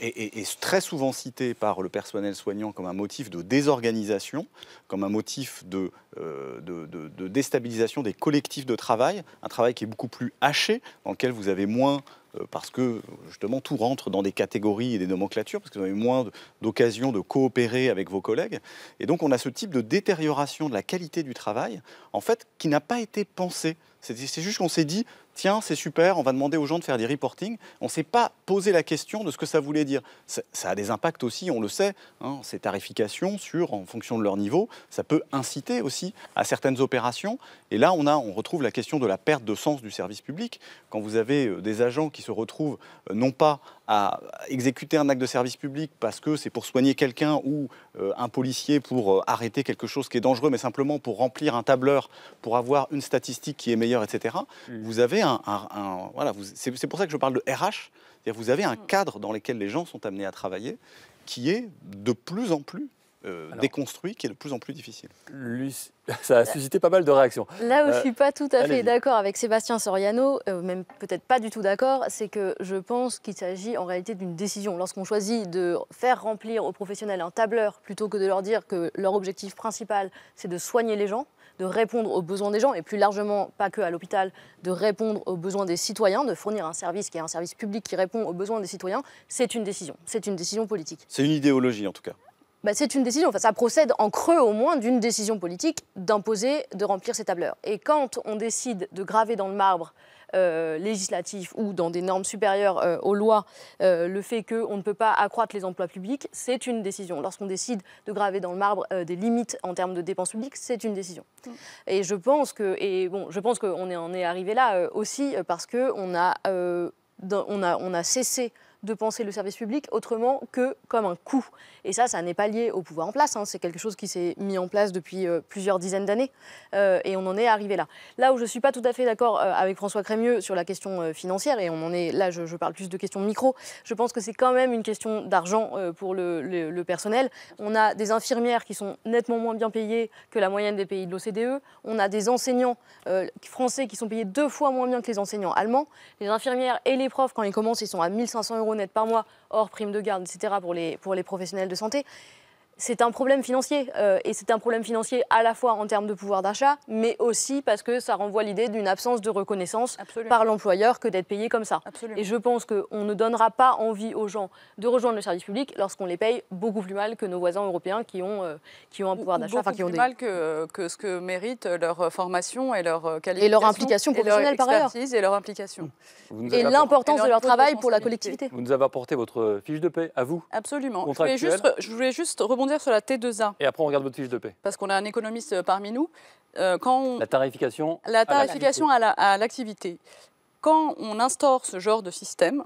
est, très souvent cité par le personnel soignant comme un motif de désorganisation, comme un motif euh, de, de, de déstabilisation des collectifs de travail, un travail qui est beaucoup plus haché, dans lequel vous avez moins euh, parce que justement tout rentre dans des catégories et des nomenclatures, parce que vous avez moins d'occasions de coopérer avec vos collègues. Et donc on a ce type de détérioration de la qualité du travail, en fait, qui n'a pas été pensée. C'est juste qu'on s'est dit, tiens, c'est super, on va demander aux gens de faire des reporting. On ne s'est pas posé la question de ce que ça voulait dire. Ça, a des impacts aussi, on le sait, hein, ces tarifications sur, en fonction de leur niveau, ça peut inciter aussi à certaines opérations. Et là, on, a, on retrouve la question de la perte de sens du service public. Quand vous avez euh, des agents qui se retrouvent euh, non pas à exécuter un acte de service public parce que c'est pour soigner quelqu'un ou euh, un policier pour euh, arrêter quelque chose qui est dangereux, mais simplement pour remplir un tableur, pour avoir une statistique qui est meilleure, etc. Mm. Vous avez un, voilà, c'est pour ça que je parle de RH. Vous avez un mm. cadre dans lequel les gens sont amenés à travailler qui est de plus en plus euh, déconstruit qui est de plus en plus difficile. ça a suscité pas mal de réactions. Là où je ne euh, suis pas tout à fait d'accord avec Sébastien Soriano, euh, même peut-être pas du tout d'accord, c'est que je pense qu'il s'agit en réalité d'une décision. Lorsqu'on choisit de faire remplir aux professionnels un tableur plutôt que de leur dire que leur objectif principal, c'est de soigner les gens, de répondre aux besoins des gens et plus largement, pas que à l'hôpital, de répondre aux besoins des citoyens, de fournir un service qui est un service public qui répond aux besoins des citoyens, c'est une décision. C'est une décision politique. C'est une idéologie en tout cas. Bah, c'est une décision. Enfin, ça procède en creux au moins d'une décision politique d'imposer de remplir ces tableurs. Et quand on décide de graver dans le marbre euh, législatif ou dans des normes supérieures euh, aux lois euh, le fait qu'on ne peut pas accroître les emplois publics, c'est une décision. Lorsqu'on décide de graver dans le marbre des limites en termes de dépenses publiques, c'est une décision. Mm. Et je pense que, et bon, je pense qu'on en est arrivé là aussi parce que on a, on a, on a cessé de penser le service public autrement que comme un coût. Et ça, ça n'est pas lié au pouvoir en place, hein. c'est quelque chose qui s'est mis en place depuis euh, plusieurs dizaines d'années euh, et on en est arrivé là. Là où je ne suis pas tout à fait d'accord euh, avec François Crémieux sur la question financière, et on en est là, je, parle plus de questions micro, je pense que c'est quand même une question d'argent pour le, le, personnel. On a des infirmières qui sont nettement moins bien payées que la moyenne des pays de l'OCDE, on a des enseignants français qui sont payés deux fois moins bien que les enseignants allemands, les infirmières et les profs, quand ils commencent, ils sont à 1500 euros net par mois, hors prime de garde, etc., pour les, pour les professionnels de santé c'est un problème financier. Euh, et c'est un problème financier à la fois en termes de pouvoir d'achat, mais aussi parce que ça renvoie l'idée d'une absence de reconnaissance par l'employeur que d'être payé comme ça. Et je pense qu'on ne donnera pas envie aux gens de rejoindre le service public lorsqu'on les paye beaucoup plus mal que nos voisins européens qui ont, euh, qui ont un pouvoir d'achat. beaucoup ont plus mal que, que, ce que méritent leur formation et leur euh, qualification. Et leur implication professionnelle et leur par Et leur implication. Et l'importance de leur travail pour la collectivité. Vous nous avez apporté votre fiche de paix, à vous. Absolument. Je voulais juste, je voulais juste rebondir sur la T2A. Et après, on regarde votre fiche de paix. Parce qu'on a un économiste euh, parmi nous. Euh, quand La tarification. La tarification à l'activité. quand on instaure ce genre de système,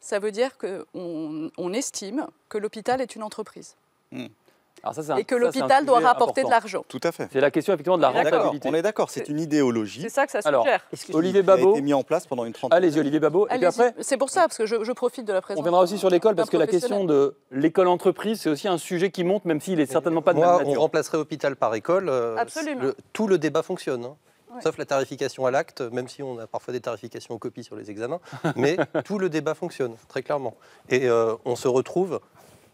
ça veut dire qu'on on estime que l'hôpital est une entreprise. Hmm et que l'hôpital doit rapporter de l'argent. Tout à fait. C'est la question effectivement de la rentabilité. On est d'accord, c'est une idéologie. C'est ça que ça suggère. Alors, Olivier Babot est mis en place pendant une trentaine. Allez-y Olivier Babot. C'est pour ça parce que je, profite de la présence. On viendra aussi sur l'école parce que la question de l'école entreprise c'est aussi un sujet qui monte même s'il est certainement pas de la même nature. On remplacerait hôpital par école. Euh, Absolument. tout le débat fonctionne. Hein. sauf la tarification à l'acte, même si on a parfois des tarifications aux copies sur les examens. Mais tout le débat fonctionne, très clairement. Et euh, on se retrouve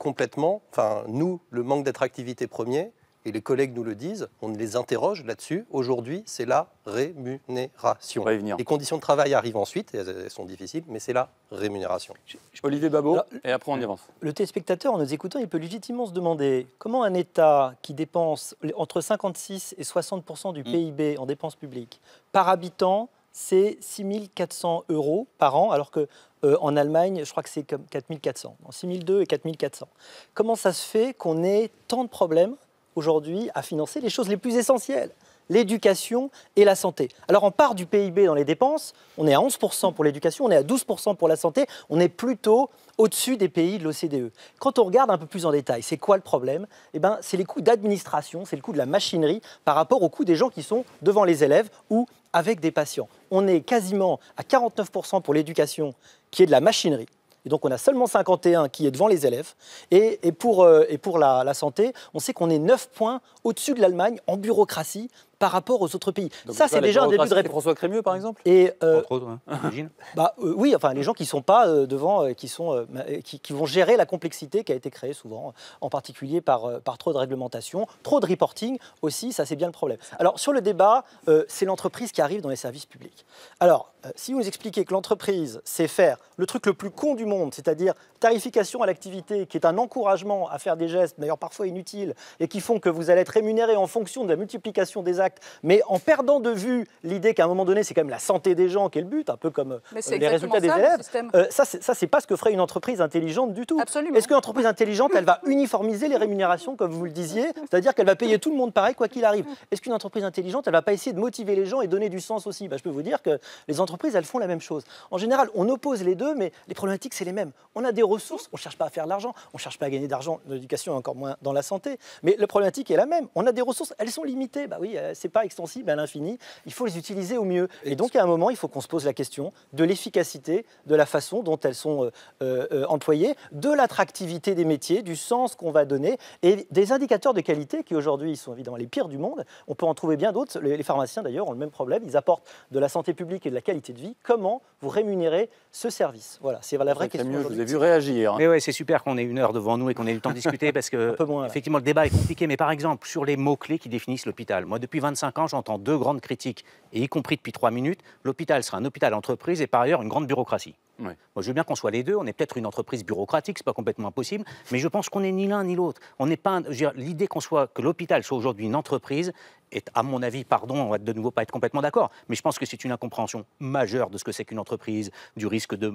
complètement, enfin nous, le manque d'attractivité premier, et les collègues nous le disent, on les interroge là-dessus. Aujourd'hui, c'est la rémunération. Les conditions de travail arrivent ensuite, elles sont difficiles, mais c'est la rémunération. Olivier Babot, et après on y avance. Le téléspectateur, en nous écoutant, il peut légitimement se demander comment un État qui dépense entre 56 et 60 du hmm. PIB en dépenses publiques par habitant c'est 6 400 euros par an, alors que euh, en Allemagne, je crois que c'est 4 400, 6 200 et 4 400. Comment ça se fait qu'on ait tant de problèmes aujourd'hui à financer les choses les plus essentielles l'éducation et la santé. Alors on part du PIB dans les dépenses, on est à 11% pour l'éducation, on est à 12% pour la santé, on est plutôt au-dessus des pays de l'OCDE. Quand on regarde un peu plus en détail, c'est quoi le problème Eh ben, c'est les coûts d'administration, c'est le coût de la machinerie par rapport au coût des gens qui sont devant les élèves ou avec des patients. On est quasiment à 49% pour l'éducation, qui est de la machinerie. Et donc on a seulement 51 qui est devant les élèves. Euh, et, pour, la, la, santé, on sait qu'on est 9 points au-dessus de l'Allemagne en bureaucratie par rapport aux autres pays. ça, c'est déjà un début de réponse. François Crémieux, par exemple Et, euh, Entre autres, bah, euh, Oui, enfin, les gens qui ne sont pas euh, devant, qui, sont, qui, vont gérer la complexité qui a été créée souvent, en particulier par, par trop de réglementation, trop de reporting aussi, ça c'est bien le problème. Alors, sur le débat, c'est l'entreprise qui arrive dans les services publics. Alors, si vous expliquez que l'entreprise c'est faire le truc le plus con du monde, c'est-à-dire tarification à l'activité, qui est un encouragement à faire des gestes, d'ailleurs parfois inutiles, et qui font que vous allez être rémunéré en fonction de la multiplication des actes, mais en perdant de vue l'idée qu'à un moment donné, c'est quand même la santé des gens qui est le but, un peu comme euh, les résultats des euh, ça, élèves, ça, ça, c'est pas ce que ferait une entreprise intelligente du tout. Est-ce qu'une entreprise intelligente, elle va uniformiser les rémunérations, comme vous le disiez, c'est-à-dire qu'elle va payer tout le monde pareil, quoi qu'il arrive Est-ce qu'une entreprise intelligente, elle va pas essayer de motiver les gens et donner du sens aussi bah, Je peux vous dire que les entreprises, elles font la même chose. En général, on oppose les deux, mais les problématiques, c'est les mêmes. On a des ressources, on ne cherche pas à faire de l'argent, on ne cherche pas à gagner d'argent dans l'éducation, encore moins dans la santé, mais la problématique est la même. On a des ressources, elles sont limitées. Bah oui, euh, c'est pas extensible à l'infini. Il faut les utiliser au mieux. Et donc, à un moment, il faut qu'on se pose la question de l'efficacité, de la façon dont elles sont euh, euh, euh, employées, de l'attractivité des métiers, du sens qu'on va donner et des indicateurs de qualité qui aujourd'hui sont évidemment les pires du monde. On peut en trouver bien d'autres. Les pharmaciens d'ailleurs ont le même problème. Ils apportent de la santé publique et de la qualité de vie. Comment vous rémunérez ce service Voilà, c'est la vraie question. je vous ai vu réagir. Mais ouais, c'est super qu'on ait une heure devant nous et qu'on ait eu le temps de discuter parce que effectivement le débat est compliqué. Mais par exemple sur les mots clés qui définissent l'hôpital. Moi, depuis j'entends deux grandes critiques, et y compris depuis trois minutes. L'hôpital sera un hôpital entreprise et par ailleurs une grande bureaucratie. Moi, je veux bien qu'on soit les deux. On est peut-être une entreprise bureaucratique, c'est pas complètement impossible, mais je pense qu'on n'est ni l'un ni l'autre. On n'est pas l'idée qu'on soit que l'hôpital soit aujourd'hui une entreprise est, à mon avis, pardon, on va de nouveau pas être complètement d'accord, mais je pense que c'est une incompréhension majeure de ce que c'est qu'une entreprise, du risque de,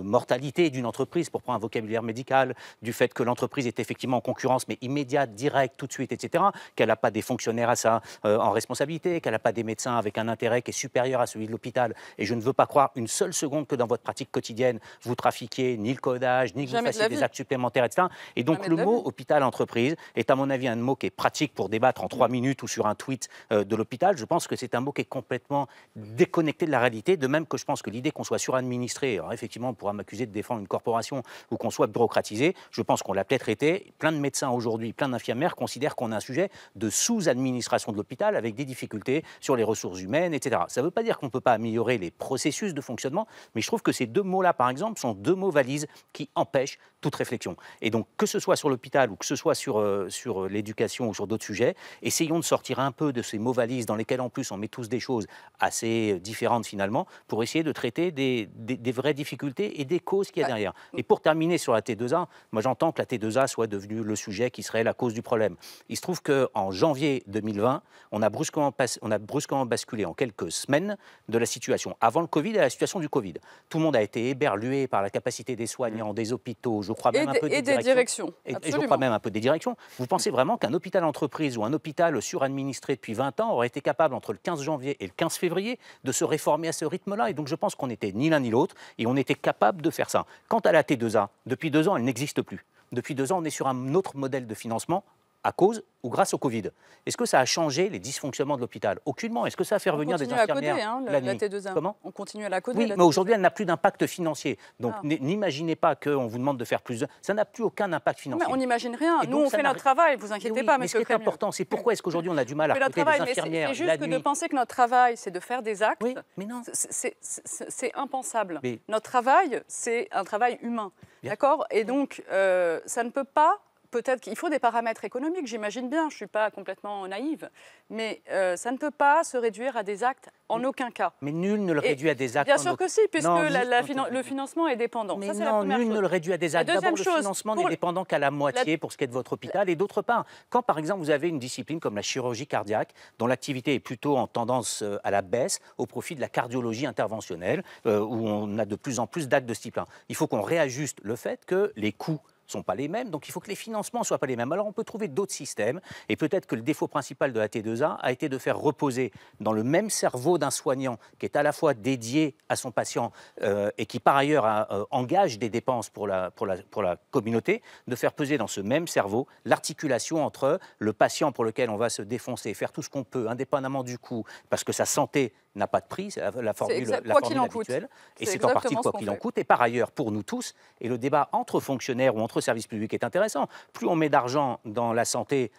mortalité d'une entreprise, pour prendre un vocabulaire médical, du fait que l'entreprise est effectivement en concurrence, mais immédiate, directe, tout de suite, etc., qu'elle n'a pas des fonctionnaires à ça euh, en responsabilité, qu'elle n'a pas des médecins avec un intérêt qui est supérieur à celui de l'hôpital. Et je ne veux pas croire une seule seconde que dans votre pratique quotidienne, vous trafiquiez ni le codage, ni que vous fassiez des actes supplémentaires, etc. Et donc, le mot hôpital-entreprise est, à mon avis, un mot qui est pratique pour débattre en trois mm. minutes ou sur un tweet euh, de l'hôpital. Je pense que c'est un mot qui est complètement déconnecté de la réalité, de même que je pense que l'idée qu'on soit suradministré, alors effectivement, on pourra m'accuser de défendre une corporation ou qu'on soit bureaucratisé, je pense qu'on l'a peut-être été. Plein de médecins aujourd'hui, plein d'infirmières considèrent qu'on a un sujet de sous-administration de l'hôpital avec des difficultés sur les ressources humaines, etc. Ça ne veut pas dire qu'on ne peut pas améliorer les processus de fonctionnement, mais je je trouve que ces deux mots-là, par exemple, sont deux mots valises qui empêchent toute réflexion. Et donc, que ce soit sur l'hôpital ou que ce soit sur, euh, sur euh, l'éducation ou sur d'autres sujets, essayons de sortir un peu de ces mots valises dans lesquels, en plus, on met tous des choses assez euh, différentes finalement, pour essayer de traiter des, des, vraies difficultés et des causes qu'il y a ah. derrière. Et pour terminer sur la T2A, moi j'entends que la T2A soit devenue le sujet qui serait la cause du problème. Il se trouve qu'en janvier 2020, on a, brusquement on a brusquement basculé en quelques semaines de la situation avant le Covid à la situation du Covid. Tout le monde a été éberlué par la capacité des soignants, mm. des hôpitaux, je crois même un peu des, et directions. Et, je crois même un peu des directions. Vous pensez vraiment qu'un hôpital entreprise ou un hôpital suradministré depuis 20 ans aurait été capable, entre le 15 janvier et le 15 février, de se réformer à ce rythme-là Et donc je pense qu'on n'était ni l'un ni l'autre et on était capable de faire ça. Quant à la T2A, depuis deux ans, elle n'existe plus. Depuis deux ans, on est sur un autre modèle de financement à cause ou grâce au Covid. Est-ce que ça a changé les dysfonctionnements de l'hôpital Aucunement. Est-ce que ça a fait revenir des infirmières hein, la, la, Comment On continue à la coder. Oui, mais aujourd'hui, elle n'a plus d'impact financier. Donc ah. n'imaginez pas qu'on vous demande de faire plus. Ça n'a plus aucun impact financier. on n'imagine rien. Nous, on fait notre travail, vous inquiétez pas. Mais, ce qui est important, c'est pourquoi est-ce qu'aujourd'hui on a du mal à recruter des infirmières C'est juste que de penser que notre travail, c'est de faire des actes. Oui, mais non. C'est impensable. Notre travail, c'est un travail humain. D'accord Et donc, euh, ça ne peut pas peut-être qu'il faut des paramètres économiques, j'imagine bien, je ne suis pas complètement naïve, mais euh, ça ne peut pas se réduire à des actes en mm. aucun cas. Mais nul ne le réduit à des actes. Bien sûr que si, puisque la, le financement est dépendant. non, nul chose. ne le réduit à des actes. D'abord, le financement n'est dépendant qu'à la moitié pour ce qui est de votre hôpital. Et d'autre part, quand par exemple vous avez une discipline comme la chirurgie cardiaque, dont l'activité est plutôt en tendance euh, à la baisse au profit de la cardiologie interventionnelle, euh, où on a de plus en plus d'actes de ce type-là, il faut qu'on réajuste le fait que les coûts sont pas les mêmes, donc il faut que les financements soient pas les mêmes. Alors on peut trouver d'autres systèmes, et peut-être que le défaut principal de la T2A a été de faire reposer dans le même cerveau d'un soignant qui est à la fois dédié à son patient euh, et qui par ailleurs euh, engage des dépenses pour la, pour, pour la communauté, de faire peser dans ce même cerveau l'articulation entre le patient pour lequel on va se défoncer, faire tout ce qu'on peut, indépendamment du coût, parce que sa santé n'a pas de prix, c'est la formule, la formule habituelle. Et c'est en partie quoi qu'il en coûte. Et par ailleurs, pour nous tous, et le débat entre fonctionnaires ou entre services publics est intéressant, plus on met d'argent dans la santé,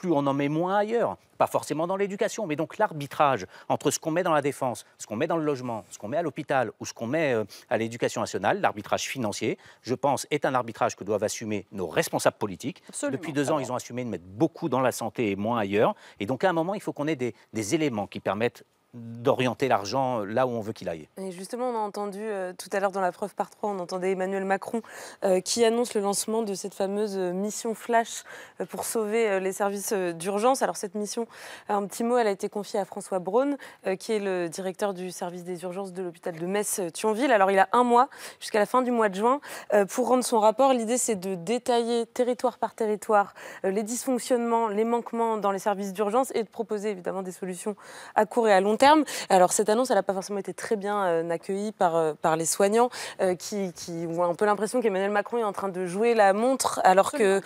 plus on en met moins ailleurs, pas forcément dans l'éducation, mais donc l'arbitrage entre ce qu'on met dans la défense, ce qu'on met dans le logement, ce qu'on met à l'hôpital ou ce qu'on met euh, à l'éducation nationale, l'arbitrage financier, je pense, est un arbitrage que doivent assumer nos responsables politiques. Depuis deux ans, ah ils ont assumé de mettre beaucoup dans la santé et moins ailleurs. Et donc à un moment, il faut qu'on ait des, des éléments qui permettent d'orienter l'argent là où on veut qu'il aille. Et justement, on a entendu euh, tout à l'heure dans la preuve par trois, on entendait Emmanuel Macron euh, qui annonce le lancement de cette fameuse euh, mission flash pour sauver les services d'urgence. Alors cette mission, un petit mot, elle a été confiée à François Braun, qui est le directeur du service des urgences de l'hôpital de Metz-Thionville. Alors il a un mois jusqu'à la fin du mois de juin pour rendre son rapport. L'idée, c'est de détailler territoire par territoire les dysfonctionnements, les manquements dans les services d'urgence et de proposer évidemment des solutions à court et à long terme. Alors cette annonce, elle n'a pas forcément été très bien euh, accueillie par, euh, par les soignants euh, qui, ont un peu l'impression qu'Emmanuel Macron est en train de jouer la montre alors que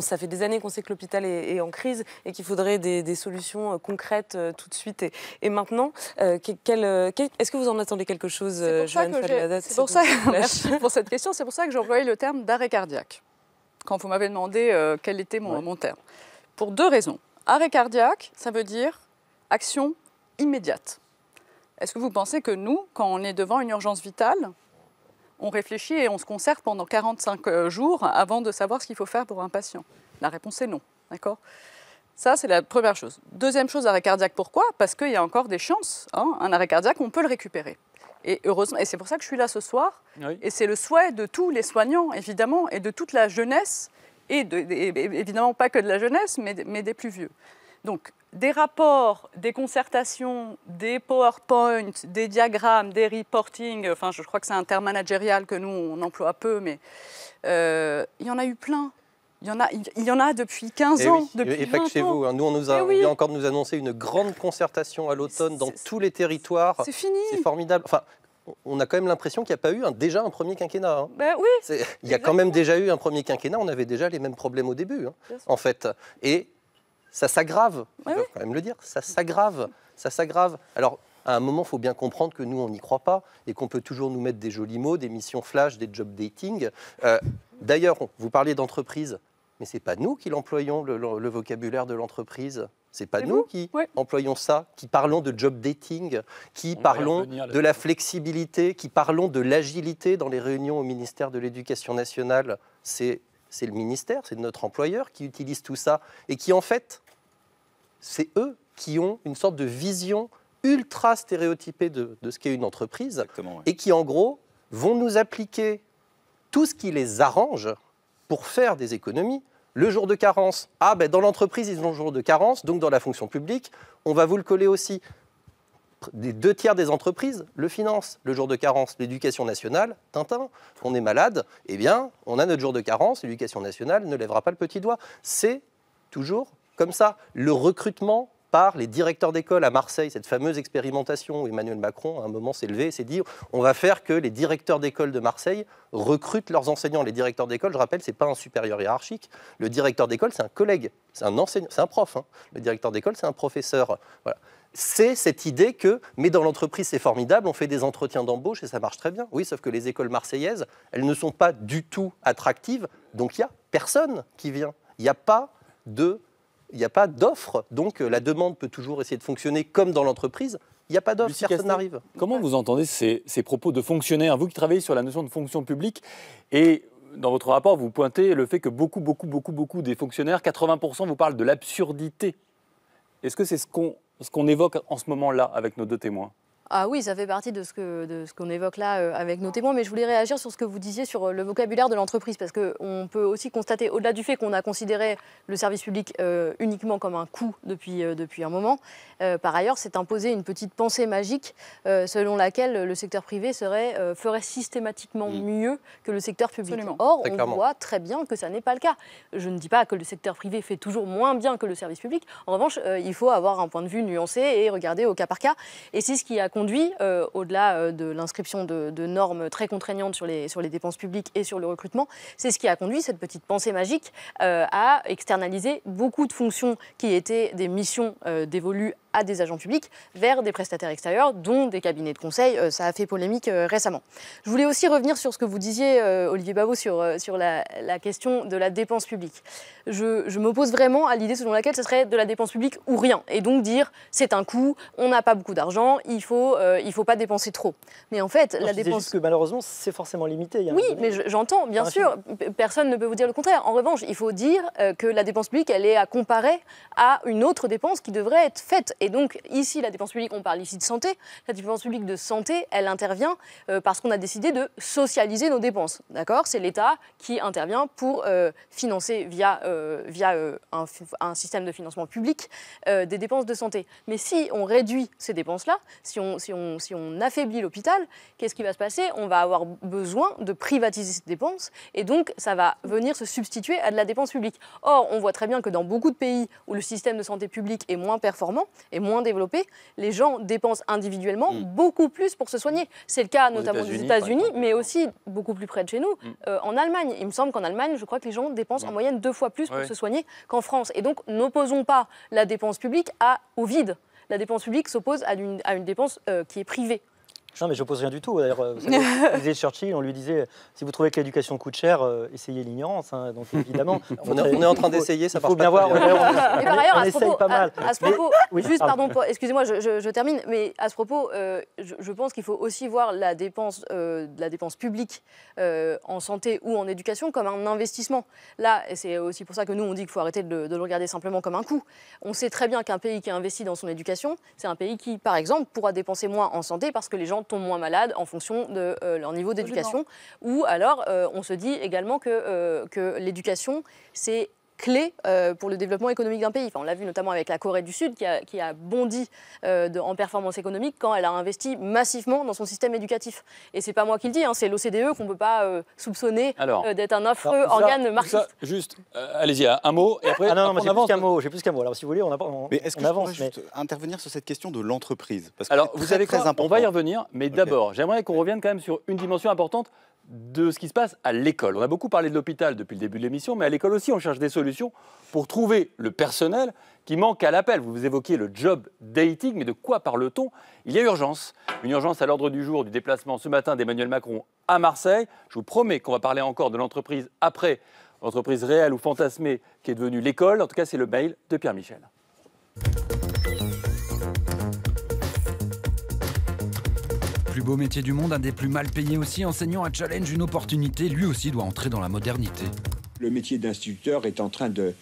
ça fait des années qu'on sait que l'hôpital est, en crise et qu'il faudrait des, solutions concrètes tout de suite et, et maintenant. Est-ce que vous en attendez quelque chose, Joanne C'est pour ça, pour cette question. C'est pour ça que j'ai employé le terme d'arrêt cardiaque quand vous m'avez demandé quel était mon, mon terme. Pour deux raisons. Arrêt cardiaque, ça veut dire action immédiate. Est-ce que vous pensez que nous, quand on est devant une urgence vitale, on réfléchit et on se conserve pendant 45 euh, jours avant de savoir ce qu'il faut faire pour un patient La réponse est non. D'accord Ça, c'est la première chose. Deuxième chose, arrêt cardiaque, pourquoi Parce qu'il y a encore des chances. Hein, un arrêt cardiaque, on peut le récupérer. Et heureusement, et c'est pour ça que je suis là ce soir. Et c'est le souhait de tous les soignants, évidemment, et de toute la jeunesse, et, évidemment pas que de la jeunesse, mais, mais des plus vieux. Donc, des rapports, des concertations, des PowerPoint, des diagrammes, des reporting, enfin je crois que c'est un terme managérial que nous on emploie peu, mais euh, il y en a eu plein. Il y, en a, il y en a depuis 15 eh ans, et pas que chez vous. Hein, nous, on nous a, eh encore de nous annoncer une grande concertation à l'automne dans tous les territoires. C'est fini. C'est formidable. Enfin, on a quand même l'impression qu'il n'y a pas eu un, déjà un premier quinquennat. Hein. Ben oui. Il y a quand même déjà eu un premier quinquennat. On avait déjà les mêmes problèmes au début, hein, en fait. Et ça s'aggrave. je quand même le dire, ça s'aggrave. Ça s'aggrave. Alors, à un moment, il faut bien comprendre que nous, on n'y croit pas et qu'on peut toujours nous mettre des jolis mots, des missions flash, des job dating. Euh, d'ailleurs, vous parlez d'entreprise, mais ce n'est pas nous qui l'employons, le, vocabulaire de l'entreprise. C'est pas nous qui employons ça, qui parlons de job dating, qui parlons de la flexibilité, qui parlons de l'agilité dans les réunions au ministère de l'Éducation nationale. C'est le ministère, c'est notre employeur qui utilise tout ça et qui en fait c'est eux qui ont une sorte de vision ultra stéréotypée de, ce qu'est une entreprise et qui, en gros, vont nous appliquer tout ce qui les arrange pour faire des économies. Le jour de carence, ah ben dans l'entreprise ils ont le jour de carence, donc dans la fonction publique, on va vous le coller aussi. Des deux tiers des entreprises le financent. Le jour de carence, l'éducation nationale, Tintin, on est malade, eh bien on a notre jour de carence, l'éducation nationale ne lèvera pas le petit doigt. C'est toujours comme ça. Le recrutement par les directeurs d'école à Marseille, cette fameuse expérimentation où Emmanuel Macron, à un moment, s'est levé et s'est dit on va faire que les directeurs d'école de Marseille recrutent leurs enseignants. Les directeurs d'école, je rappelle, ce n'est pas un supérieur hiérarchique. Le directeur d'école, c'est un collègue, c'est un enseignant, c'est un prof. Hein. Le directeur d'école, c'est un professeur. Voilà. C'est cette idée que, mais dans l'entreprise, c'est formidable, on fait des entretiens d'embauche et ça marche très bien. Oui, sauf que les écoles marseillaises, elles ne sont pas du tout attractives, donc il n'y a personne qui vient. Il n'y a pas de il n'y a pas d'offre. Donc euh, la demande peut toujours essayer de fonctionner comme dans l'entreprise. Il n'y a pas d'offre, personne n'arrive. Comment vous entendez ces, ces propos de fonctionnaires Vous qui travaillez sur la notion de fonction publique et dans votre rapport, vous pointez le fait que beaucoup, beaucoup, beaucoup, beaucoup des fonctionnaires, 80% vous parlent de l'absurdité. Est-ce que c'est ce qu'on ce qu'on évoque en ce moment-là avec nos deux témoins ah oui, ça fait partie de ce que de ce qu'on évoque là euh, avec nos témoins, mais je voulais réagir sur ce que vous disiez sur euh, le vocabulaire de l'entreprise, parce que on peut aussi constater, au-delà du fait qu'on a considéré le service public euh, uniquement comme un coût depuis, depuis un moment, par ailleurs, c'est imposer une petite pensée magique selon laquelle le secteur privé serait, ferait systématiquement mm. mieux que le secteur public. Or, on voit très bien que ça n'est pas le cas. Je ne dis pas que le secteur privé fait toujours moins bien que le service public. En revanche, il faut avoir un point de vue nuancé et regarder au cas par cas. Et c'est ce qui a euh, au-delà euh, de l'inscription de, normes très contraignantes sur les, dépenses publiques et sur le recrutement, c'est ce qui a conduit cette petite pensée magique euh, à externaliser beaucoup de fonctions qui étaient des missions dévolues à des agents publics vers des prestataires extérieurs, dont des cabinets de conseil. Euh, ça a fait polémique euh, récemment. Je voulais aussi revenir sur ce que vous disiez, euh, Olivier Babot, sur, sur la, question de la dépense publique. Je, je m'oppose vraiment à l'idée selon laquelle ce serait de la dépense publique ou rien, et donc dire c'est un coût, on n'a pas beaucoup d'argent, il faut, il faut pas dépenser trop. Mais en fait, la dépense juste que malheureusement c'est forcément limité. oui, mais j'entends, bien sûr, personne ne peut vous dire le contraire. En revanche, il faut dire que la dépense publique, elle est à comparer à une autre dépense qui devrait être faite et donc, ici, la dépense publique, on parle ici de santé. La dépense publique de santé, elle intervient euh, parce qu'on a décidé de socialiser nos dépenses. D'accord C'est l'État qui intervient pour euh, financer via, euh, via un, système de financement public des dépenses de santé. Mais si on réduit ces dépenses-là, si on, on, si on affaiblit l'hôpital, qu'est-ce qui va se passer On va avoir besoin de privatiser ces dépenses et donc ça va venir se substituer à de la dépense publique. Or, on voit très bien que dans beaucoup de pays où le système de santé publique est moins performant, et moins développés, les gens dépensent individuellement mm. beaucoup plus pour se soigner. C'est le cas notamment aux des États-Unis, mais aussi beaucoup plus près de chez nous, mm. euh, en Allemagne. Il me semble qu'en Allemagne, je crois que les gens dépensent en mm. moyenne deux fois plus pour se soigner qu'en France. Et donc, n'opposons pas la dépense publique à, au vide. La dépense publique s'oppose à, une, dépense euh, qui est privée. Non, mais je pose rien du tout. D'ailleurs, euh, disait Churchill, on lui disait euh, si vous trouvez que l'éducation coûte cher, euh, essayez l'ignorance. Hein. Donc évidemment, on, est, en train d'essayer, ça il faut bien voir. par ailleurs, à pas mal. juste pardon, excusez-moi, je, termine, mais à ce propos, je, pense qu'il faut aussi voir la dépense, la dépense publique en santé ou en éducation comme un investissement. Là, et c'est aussi pour ça que nous on dit qu'il faut arrêter de, de le regarder simplement comme un coût. On sait très bien qu'un pays qui investit dans son éducation, c'est un pays qui, par exemple, pourra dépenser moins en santé parce que les gens tombent moins malades en fonction de euh, leur niveau d'éducation. Ou alors, euh, on se dit également que, euh, que l'éducation, c'est clé euh, pour le développement économique d'un pays. Enfin, on l'a vu notamment avec la Corée du Sud qui a, qui a bondi euh, de, en performance économique quand elle a investi massivement dans son système éducatif. Et c'est pas moi qui le dis, hein, c'est l'OCDE qu'on ne peut pas euh, soupçonner d'être un affreux organe marxiste. juste, allez-y, un mot et après. Ah non, j'ai plus qu'un mot. J'ai plus qu'un mot. Alors si vous voulez, on, avance. mais est-ce qu'on avance, juste intervenir sur cette question de l'entreprise alors vous avez très, important. On va y revenir, mais d'abord, j'aimerais qu'on revienne quand même sur une dimension importante de ce qui se passe à l'école. On a beaucoup parlé de l'hôpital depuis le début de l'émission, mais à l'école aussi, on cherche des solutions pour trouver le personnel qui manque à l'appel. Vous évoquez le job dating, mais de quoi parle-t-on Il y a urgence. Une urgence à l'ordre du jour du déplacement ce matin d'Emmanuel Macron à Marseille. Je vous promets qu'on va parler encore de l'entreprise après, entreprise réelle ou fantasmée qui est devenue l'école. En tout cas, c'est le mail de Pierre Michel. plus beau métier du monde, un des plus mal payés aussi, enseignant à Challenge une opportunité, lui aussi doit entrer dans la modernité. Le métier d'instructeur est en train de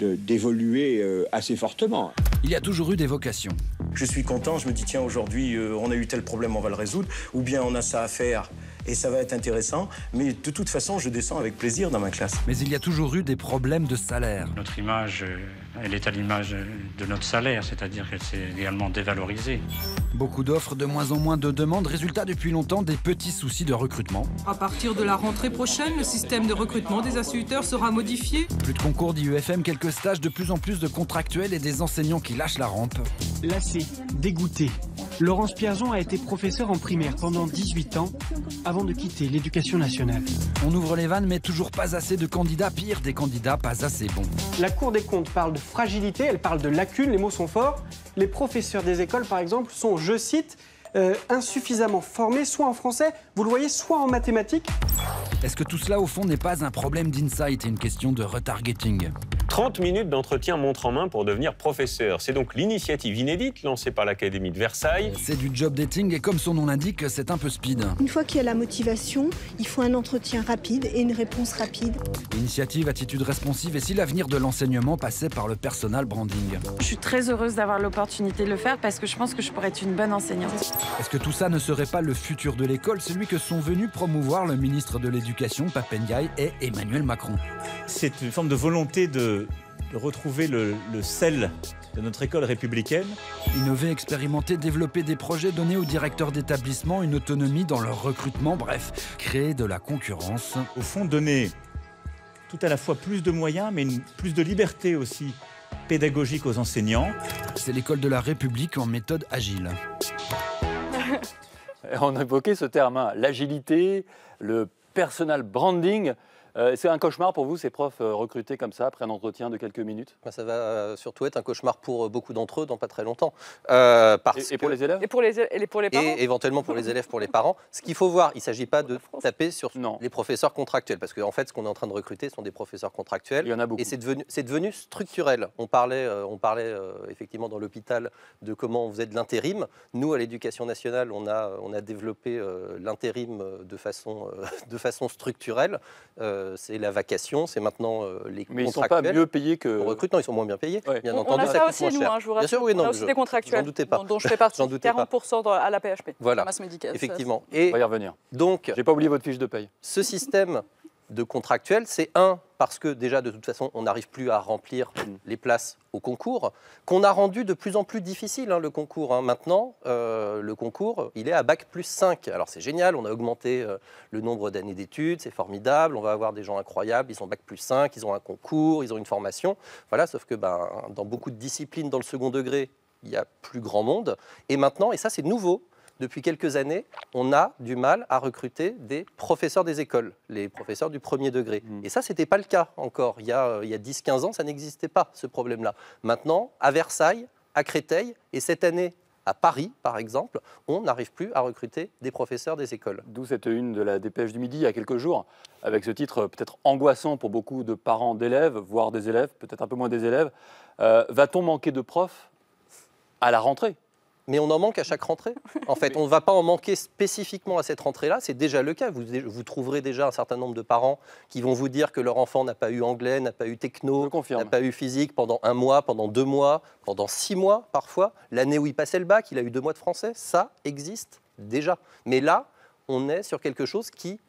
d'évoluer euh, assez fortement. Il y a toujours eu des vocations. Je suis content, je me dis tiens aujourd'hui euh, on a eu tel problème, on va le résoudre, ou bien on a ça à faire et ça va être intéressant, mais de toute façon je descends avec plaisir dans ma classe. Mais il y a toujours eu des problèmes de salaire. Notre image... Euh, elle est à l'image de notre salaire, c'est-à-dire qu'elle s'est également dévalorisée. Beaucoup d'offres, de moins en moins de demandes, résultat depuis longtemps des petits soucis de recrutement. À partir de la rentrée prochaine, le système de recrutement des instituteurs sera modifié. Plus de concours d'IUFM, quelques stages, de plus en plus de contractuels et des enseignants qui lâchent la rampe. Lassés, dégoûtés, Laurence Pierzon a été professeur en primaire pendant 18 ans avant de quitter l'éducation nationale. On ouvre les vannes, mais toujours pas assez de candidats, pire des candidats pas assez bons. La Cour des comptes parle de fragilité, elle parle de lacunes, les mots sont forts. Les professeurs des écoles, par exemple, sont, je cite, euh, insuffisamment formé, soit en français, vous le voyez, soit en mathématiques. Est-ce que tout cela, au fond, n'est pas un problème d'insight et une question de retargeting 30 minutes d'entretien montre en main pour devenir professeur. C'est donc l'initiative inédite lancée par l'Académie de Versailles. C'est du job dating et comme son nom l'indique, c'est un peu speed. Une fois qu'il y a la motivation, il faut un entretien rapide et une réponse rapide. Initiative, attitude responsive et si l'avenir de l'enseignement passait par le personal branding Je suis très heureuse d'avoir l'opportunité de le faire parce que je pense que je pourrais être une bonne enseignante. Est-ce que tout ça ne serait pas le futur de l'école, celui que sont venus promouvoir le ministre de l'Éducation, Papengaï, et Emmanuel Macron C'est une forme de volonté de, retrouver le, sel de notre école républicaine. Innover, expérimenter, développer des projets, donner aux directeurs d'établissement une autonomie dans leur recrutement, bref, créer de la concurrence. Au fond, donner tout à la fois plus de moyens, mais plus de liberté aussi pédagogique aux enseignants. C'est l'école de la République en méthode agile. On évoquait ce terme, hein, l'agilité, le personal branding. C'est euh, un cauchemar pour vous, ces profs euh, recrutés comme ça, après un entretien de quelques minutes bah, Ça va euh, surtout être un cauchemar pour beaucoup d'entre eux dans pas très longtemps. et, pour les élèves et pour les, pour les éventuellement pour les élèves, pour les parents. Ce qu'il faut voir, il ne s'agit pas de taper sur les professeurs contractuels, parce qu'en fait, ce qu'on est en train de recruter sont des professeurs contractuels. Il y en a beaucoup. Et c'est devenu, structurel. On parlait, on parlait effectivement dans l'hôpital de comment on faisait de l'intérim. Nous, à l'éducation nationale, on a, on a développé l'intérim de façon, de façon structurelle. Euh, c'est la vacation, c'est maintenant euh, les contractuels. Mais ils sont pas mieux payés que. Recrutement, non, ils sont moins bien payés. Bien on entendu, a ça, aussi, nous, hein, Bien sûr, oui, non, on a aussi je, des contractuels. doutais pas. Dont, 40% à la PHP. Voilà. Masse médicale. Effectivement. Et on va y revenir. Donc. n'ai pas oublié votre fiche de paye. Ce système de contractuel, c'est un, parce que déjà de toute façon on n'arrive plus à remplir les places au concours, qu'on a rendu de plus en plus difficile hein, le concours. Hein. Maintenant, euh, le concours, il est à bac plus 5. Alors c'est génial, on a augmenté euh, le nombre d'années d'études, c'est formidable, on va avoir des gens incroyables, ils ont bac plus 5, ils ont un concours, ils ont une formation. Voilà, sauf que ben, dans beaucoup de disciplines dans le second degré, il y a plus grand monde. Et maintenant, et ça c'est nouveau, depuis quelques années, on a du mal à recruter des professeurs des écoles, les professeurs du premier degré. Mm. Et ça, ce n'était pas le cas encore. Il y a, 10-15 euh, ans, ça n'existait pas, ce problème-là. Maintenant, à Versailles, à Créteil, et cette année, à Paris, par exemple, on n'arrive plus à recruter des professeurs des écoles. D'où cette une de la dépêche du midi il y a quelques jours, avec ce titre euh, peut-être angoissant pour beaucoup de parents d'élèves, voire des élèves, peut-être un peu moins des élèves. Euh, va-t-on manquer de profs à la rentrée mais on en manque à chaque rentrée. En fait, on ne va pas en manquer spécifiquement à cette rentrée-là. C'est déjà le cas. Vous, vous, trouverez déjà un certain nombre de parents qui vont vous dire que leur enfant n'a pas eu anglais, n'a pas eu techno, n'a pas eu physique pendant un mois, pendant deux mois, pendant six mois parfois. L'année où il passait le bac, il a eu deux mois de français. Ça existe déjà. Mais là, on est sur quelque chose qui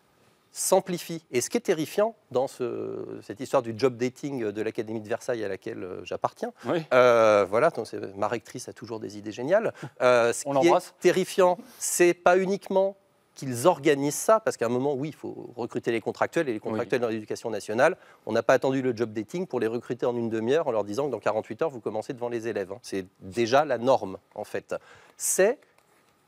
s'amplifie. Et ce qui est terrifiant dans cette histoire du job dating de l'Académie de Versailles à laquelle euh, j'appartiens, euh, voilà, ma rectrice a toujours des idées géniales. Euh, ce qui est terrifiant, c'est pas uniquement qu'ils organisent ça, parce qu'à un moment, oui, il faut recruter les contractuels, et les contractuels dans l'éducation nationale, on n'a pas attendu le job dating pour les recruter en une demi-heure en leur disant que dans 48 heures, vous commencez devant les élèves. Hein. C'est déjà la norme, en fait. C'est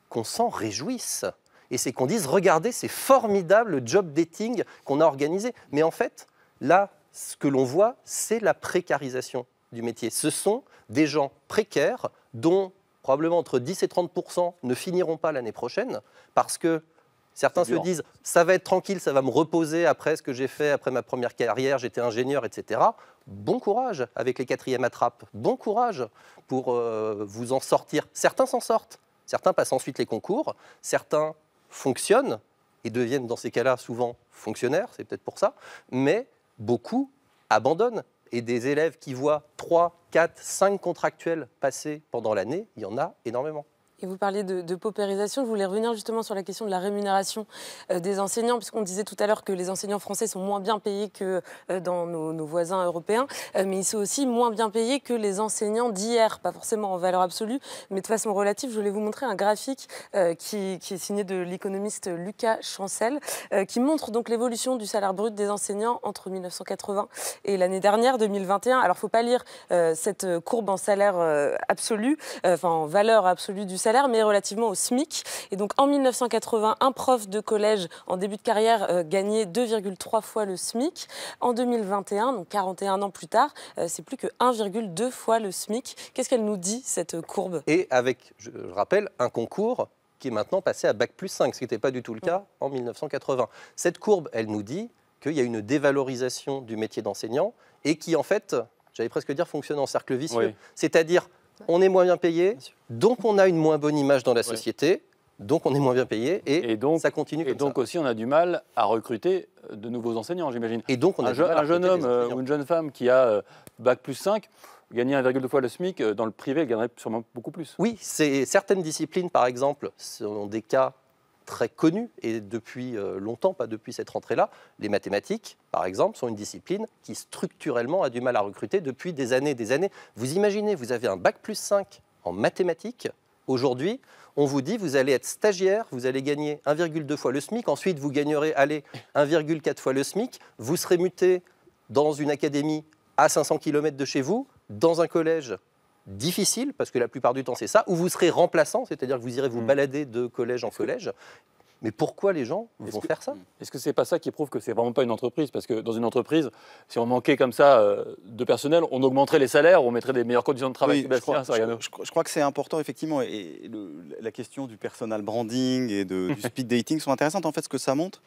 qu'on s'en réjouisse et c'est qu'on dise, regardez, c'est formidable job dating qu'on a organisé. Mais en fait, là, ce que l'on voit, c'est la précarisation du métier. Ce sont des gens précaires dont probablement entre 10 et 30 ne finiront pas l'année prochaine parce que certains se disent ça va être tranquille, ça va me reposer après ce que j'ai fait, après ma première carrière, j'étais ingénieur, etc. Bon courage avec les quatrièmes attrapes, bon courage pour euh, vous en sortir. Certains s'en sortent, certains passent ensuite les concours, certains fonctionnent et deviennent dans ces cas-là souvent fonctionnaires, c'est peut-être pour ça, mais beaucoup abandonnent. Et des élèves qui voient 3, 4, 5 contractuels passer pendant l'année, il y en a énormément. Et vous parliez de, paupérisation. Je voulais revenir justement sur la question de la rémunération euh, des enseignants, puisqu'on disait tout à l'heure que les enseignants français sont moins bien payés que euh, dans nos, voisins européens, euh, mais ils sont aussi moins bien payés que les enseignants d'hier, pas forcément en valeur absolue, mais de façon relative. Je voulais vous montrer un graphique qui, est signé de l'économiste Lucas Chancel, qui montre donc l'évolution du salaire brut des enseignants entre 1980 et l'année dernière, 2021. Alors, faut pas lire cette courbe en salaire absolu, enfin en valeur absolue du salaire mais relativement au SMIC. Et donc en 1980, un prof de collège en début de carrière euh, gagnait 2,3 fois le SMIC. En 2021, donc 41 ans plus tard, euh, c'est plus que 1,2 fois le SMIC. Qu'est-ce qu'elle nous dit, cette courbe Et avec, je rappelle, un concours qui est maintenant passé à Bac plus 5, ce qui n'était pas du tout le cas en 1980. Cette courbe, elle nous dit qu'il y a une dévalorisation du métier d'enseignant et qui, en fait, j'allais presque dire fonctionne en cercle vicieux. C'est-à-dire, on est moins bien payé, donc on a une moins bonne image dans la société, donc on est moins bien payé, et, ça continue. Comme et donc aussi, on a du mal à recruter de nouveaux enseignants, j'imagine. Et donc, on a un, jeune homme euh, ou une jeune femme qui a euh, bac plus 5 gagner 1,2 fois le SMIC, euh, dans le privé, elle gagnerait sûrement beaucoup plus. Oui, certaines disciplines, par exemple, sont des cas très connue et depuis euh, longtemps, pas depuis cette rentrée-là. Les mathématiques, par exemple, sont une discipline qui structurellement a du mal à recruter depuis des années des années. Vous imaginez, vous avez un bac plus 5 en mathématiques. Aujourd'hui, on vous dit, vous allez être stagiaire, vous allez gagner 1,2 fois le SMIC, ensuite vous gagnerez, allez, 1,4 fois le SMIC, vous serez muté dans une académie à 500 km de chez vous, dans un collège difficile, parce que la plupart du temps c'est ça, ou vous serez remplaçant, c'est-à-dire que vous irez vous hmm. balader de collège en collège. Mais pourquoi les gens vont faire ça Est-ce que ce n'est pas ça qui prouve que c'est vraiment pas une entreprise Parce que dans une entreprise, si on manquait comme ça euh, de personnel, on augmenterait les salaires, on mettrait des meilleures conditions de travail. je, crois, que c'est important effectivement. Et, la question du personal branding et de, du speed dating sont intéressantes. En fait, ce que ça montre,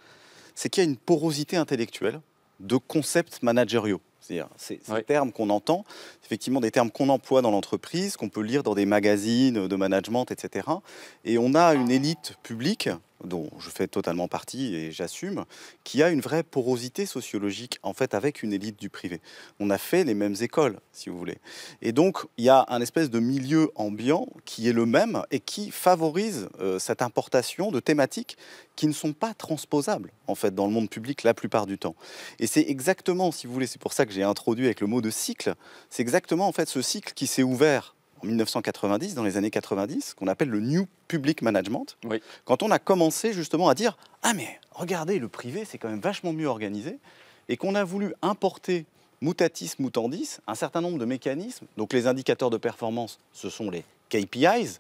c'est qu'il y a une porosité intellectuelle de concepts managériaux. C'est-à-dire, ces termes qu'on entend, effectivement, des termes qu'on emploie dans l'entreprise, qu'on peut lire dans des magazines de management, etc. Et on a une ah. élite publique dont je fais totalement partie et j'assume, qui a une vraie porosité sociologique, en fait, avec une élite du privé. On a fait les mêmes écoles, si vous voulez. Et donc, il y a un espèce de milieu ambiant qui est le même et qui favorise euh, cette importation de thématiques qui ne sont pas transposables, en fait, dans le monde public la plupart du temps. Et c'est exactement, si vous voulez, c'est pour ça que j'ai introduit avec le mot de cycle, c'est exactement, en fait, ce cycle qui s'est ouvert 1990, dans les années 90, qu'on appelle le New Public Management, quand on a commencé justement à dire Ah, mais regardez, le privé, c'est quand même vachement mieux organisé, et qu'on a voulu importer mutatis mutandis un certain nombre de mécanismes. Donc, les indicateurs de performance, ce sont les KPIs.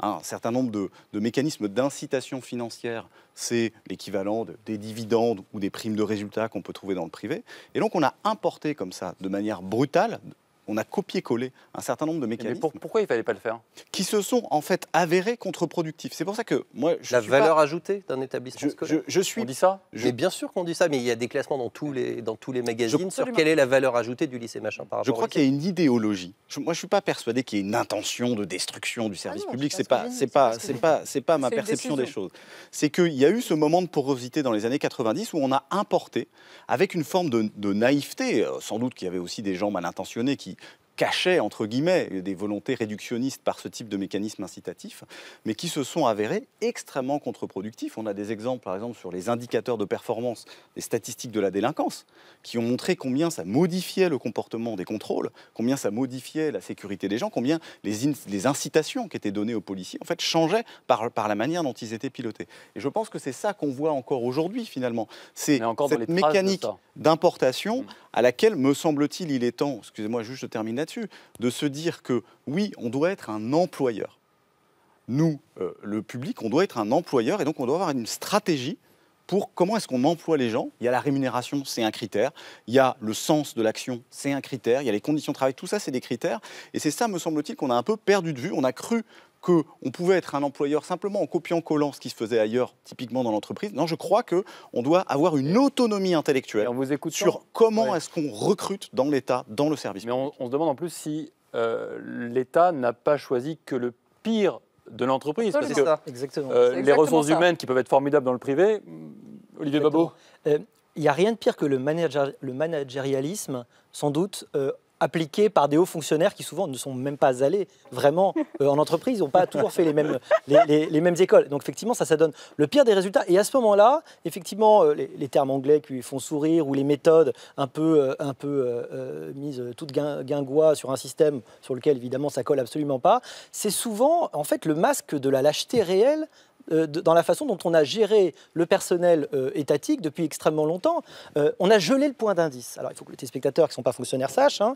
Un certain nombre de, mécanismes d'incitation financière, c'est l'équivalent des dividendes ou des primes de résultats qu'on peut trouver dans le privé. Et donc on a importé comme ça, de manière brutale, on a copié-collé un certain nombre de mécanismes. pourquoi il ne fallait pas le faire Qui se sont en fait avérés contre-productifs. C'est pour ça que moi, La valeur ajoutée d'un établissement je, scolaire. Je, suis. On dit ça bien sûr qu'on dit ça, mais il y a des classements dans tous les, dans tous les magazines sur quelle est la valeur ajoutée du lycée machin par rapport Je crois qu'il y a une idéologie. moi, je ne suis pas persuadé qu'il y ait une intention de destruction du ah service public. C'est pas, c'est pas, c'est pas, c'est pas ma perception des choses. C'est qu'il y a eu ce moment de porosité dans les années 90 où on a importé avec une forme de, de naïveté, euh, sans doute qu'il y avait aussi des gens mal intentionnés qui cachaient, entre guillemets, des volontés réductionnistes par ce type de mécanisme incitatif, mais qui se sont avérés extrêmement contre-productifs. On a des exemples, par exemple, sur les indicateurs de performance des statistiques de la délinquance, qui ont montré combien ça modifiait le comportement des contrôles, combien ça modifiait la sécurité des gens, combien les, les incitations qui étaient données aux policiers, en fait, changeaient par, par la manière dont ils étaient pilotés. Et je pense que c'est ça qu'on voit encore aujourd'hui, finalement. C'est cette mécanique d'importation mm. à laquelle, me semble-t-il, il est temps, excusez-moi juste, de terminer, de se dire que oui, on doit être un employeur. Nous, euh, le public, on doit être un employeur et donc on doit avoir une stratégie pour comment est-ce qu'on emploie les gens. Il y a la rémunération, c'est un critère. Il y a le sens de l'action, c'est un critère. Il y a les conditions de travail, tout ça, c'est des critères. Et c'est ça, me semble-t-il, qu'on a un peu perdu de vue. On a cru qu'on pouvait être un employeur simplement en copiant-collant ce qui se faisait ailleurs, typiquement dans l'entreprise. Non, je crois qu'on doit avoir une autonomie intellectuelle vous écoute sur comment est-ce qu'on recrute dans l'État, dans le service. Mais on, se demande en plus si euh, l'État n'a pas choisi que le pire de l'entreprise. parce que ça. Exactement. Euh, les ressources humaines qui peuvent être formidables dans le privé, mm, Olivier Babot euh, Il n'y a rien de pire que le, manager, le managérialisme, sans doute, euh, appliquées par des hauts fonctionnaires qui souvent ne sont même pas allés vraiment euh, en entreprise, n'ont pas toujours fait les mêmes, les, mêmes écoles. Donc effectivement, ça, ça donne le pire des résultats. Et à ce moment-là, effectivement, euh, les, termes anglais qui font sourire ou les méthodes un peu, euh, un peu mises toutes guingois sur un système sur lequel évidemment ça colle absolument pas, c'est souvent en fait le masque de la lâcheté réelle euh, dans la façon dont on a géré le personnel euh, étatique depuis extrêmement longtemps. Euh, on a gelé le point d'indice. Alors il faut que les téléspectateurs qui ne sont pas fonctionnaires sachent, hein,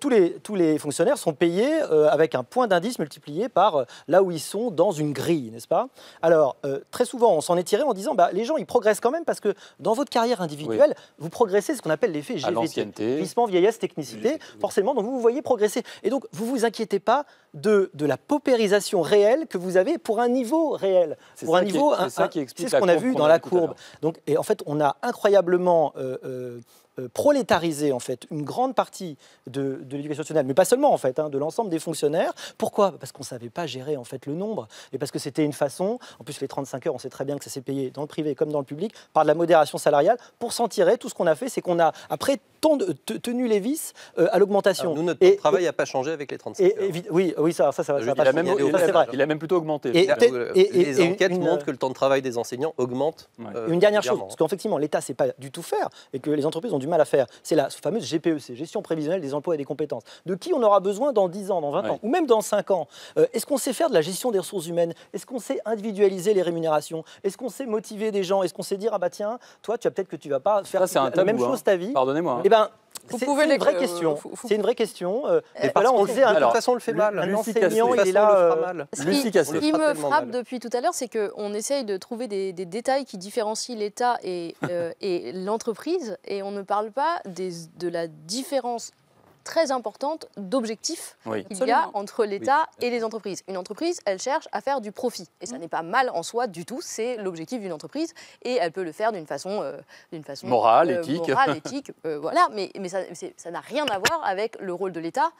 tous, les, tous les fonctionnaires sont payés avec un point d'indice multiplié par là où ils sont dans une grille, n'est-ce pas Alors très souvent on s'en est tiré en disant bah, les gens ils progressent quand même parce que dans votre carrière individuelle, vous progressez ce qu'on appelle l'effet GVT, vieillesse, technicité, forcément, donc vous vous voyez progresser. Et donc vous vous inquiétez pas de, la paupérisation réelle que vous avez pour un niveau réel. Pour un niveau, c'est ce qu'on a vu dans la courbe. Donc, et en fait, on a incroyablement euh, euh, euh, prolétariser en fait une grande partie de, de l'éducation nationale, mais pas seulement en fait, hein, de l'ensemble des fonctionnaires. Pourquoi Parce qu'on ne savait pas gérer en fait le nombre et parce que c'était une façon, en plus les 35 heures, on sait très bien que ça s'est payé dans le privé comme dans le public par de la modération salariale. Pour s'en tirer, tout ce qu'on a fait, c'est qu'on a après euh, tenu les vis euh, à l'augmentation. Nous, notre de travail n'a pas changé avec les 35 heures. oui, oui, ça, ça, ça, ça il, il a même plutôt augmenté. Et, les enquêtes montrent que le temps de travail des enseignants augmente. une dernière chose, parce qu'effectivement, l'État ne sait pas du tout faire et que les entreprises ont du mal à faire. C'est la fameuse GPEC, gestion prévisionnelle des emplois et des compétences. De qui on aura besoin dans 10 ans, dans 20 ans, ou même dans 5 ans euh, Est-ce qu'on sait faire de la gestion des ressources humaines Est-ce qu'on sait individualiser les rémunérations Est-ce qu'on sait motiver des gens Est-ce qu'on sait dire, ah bah tiens, toi, tu as peut-être que tu vas pas faire la, même chose hein. ta vie Pardonnez-moi. Hein. Eh ben, euh, c'est une, vraie question. C'est euh, une eh, vraie question. Et là, on le hein, De toute façon, on le fait mal. Un hein. il est euh, là. Ce qui me frappe depuis tout à l'heure, c'est qu'on essaye de trouver des détails qui différencient l'État et l'entreprise, et on ne parle pas de la différence très importante d'objectifs qu'il y a entre l'État et les entreprises. Une entreprise, elle cherche à faire du profit. Et ça mm. n'est pas mal en soi du tout, c'est l'objectif d'une entreprise. Et elle peut le faire d'une façon, euh, d'une façon morale, euh, éthique. Morale, éthique euh, voilà. Mais, mais ça n'a rien à voir avec le rôle de l'État,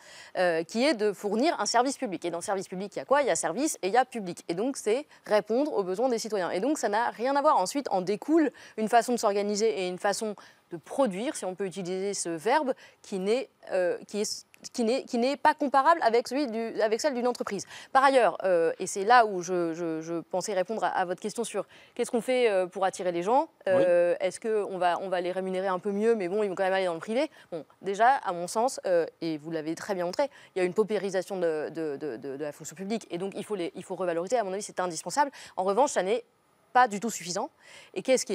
qui est de fournir un service public. Et dans le service public, il y a quoi Il y a service et il y a public. Et donc, c'est répondre aux besoins des citoyens. Et donc, ça n'a rien à voir. Ensuite, en découle une façon de s'organiser et une façon de produire, si on peut utiliser ce verbe, qui n'est euh, qui est qui n'est pas comparable avec, celui du, avec celle d'une entreprise. Par ailleurs, euh, et c'est là où je, je, pensais répondre à, votre question sur qu'est-ce qu'on fait euh, pour attirer les gens, est-ce qu'on va, on va les rémunérer un peu mieux, mais bon, ils vont quand même aller dans le privé. Bon, déjà, à mon sens, et vous l'avez très bien montré, il y a une paupérisation de, de, de, de, la fonction publique, et donc il faut, les, il faut revaloriser, à mon avis, c'est indispensable. En revanche, ça n'est pas du tout suffisant. Et qu'est-ce qui,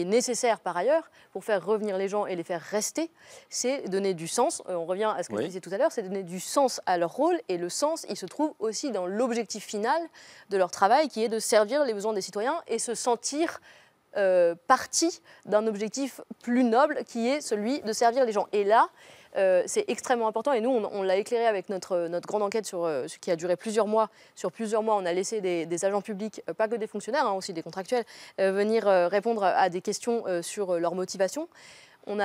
est, nécessaire par ailleurs pour faire revenir les gens et les faire rester C'est donner du sens. Euh, on revient à ce que je disais tout à l'heure, c'est donner du sens à leur rôle. Et le sens, il se trouve aussi dans l'objectif final de leur travail, qui est de servir les besoins des citoyens et se sentir euh, partie d'un objectif plus noble, qui est celui de servir les gens. Et là, euh, c'est extrêmement important et nous, on, l'a éclairé avec notre, euh, grande enquête sur, euh, ce qui a duré plusieurs mois. Sur plusieurs mois, on a laissé des, agents publics, pas que des fonctionnaires, hein, aussi des contractuels, venir répondre à des questions sur leur motivation. On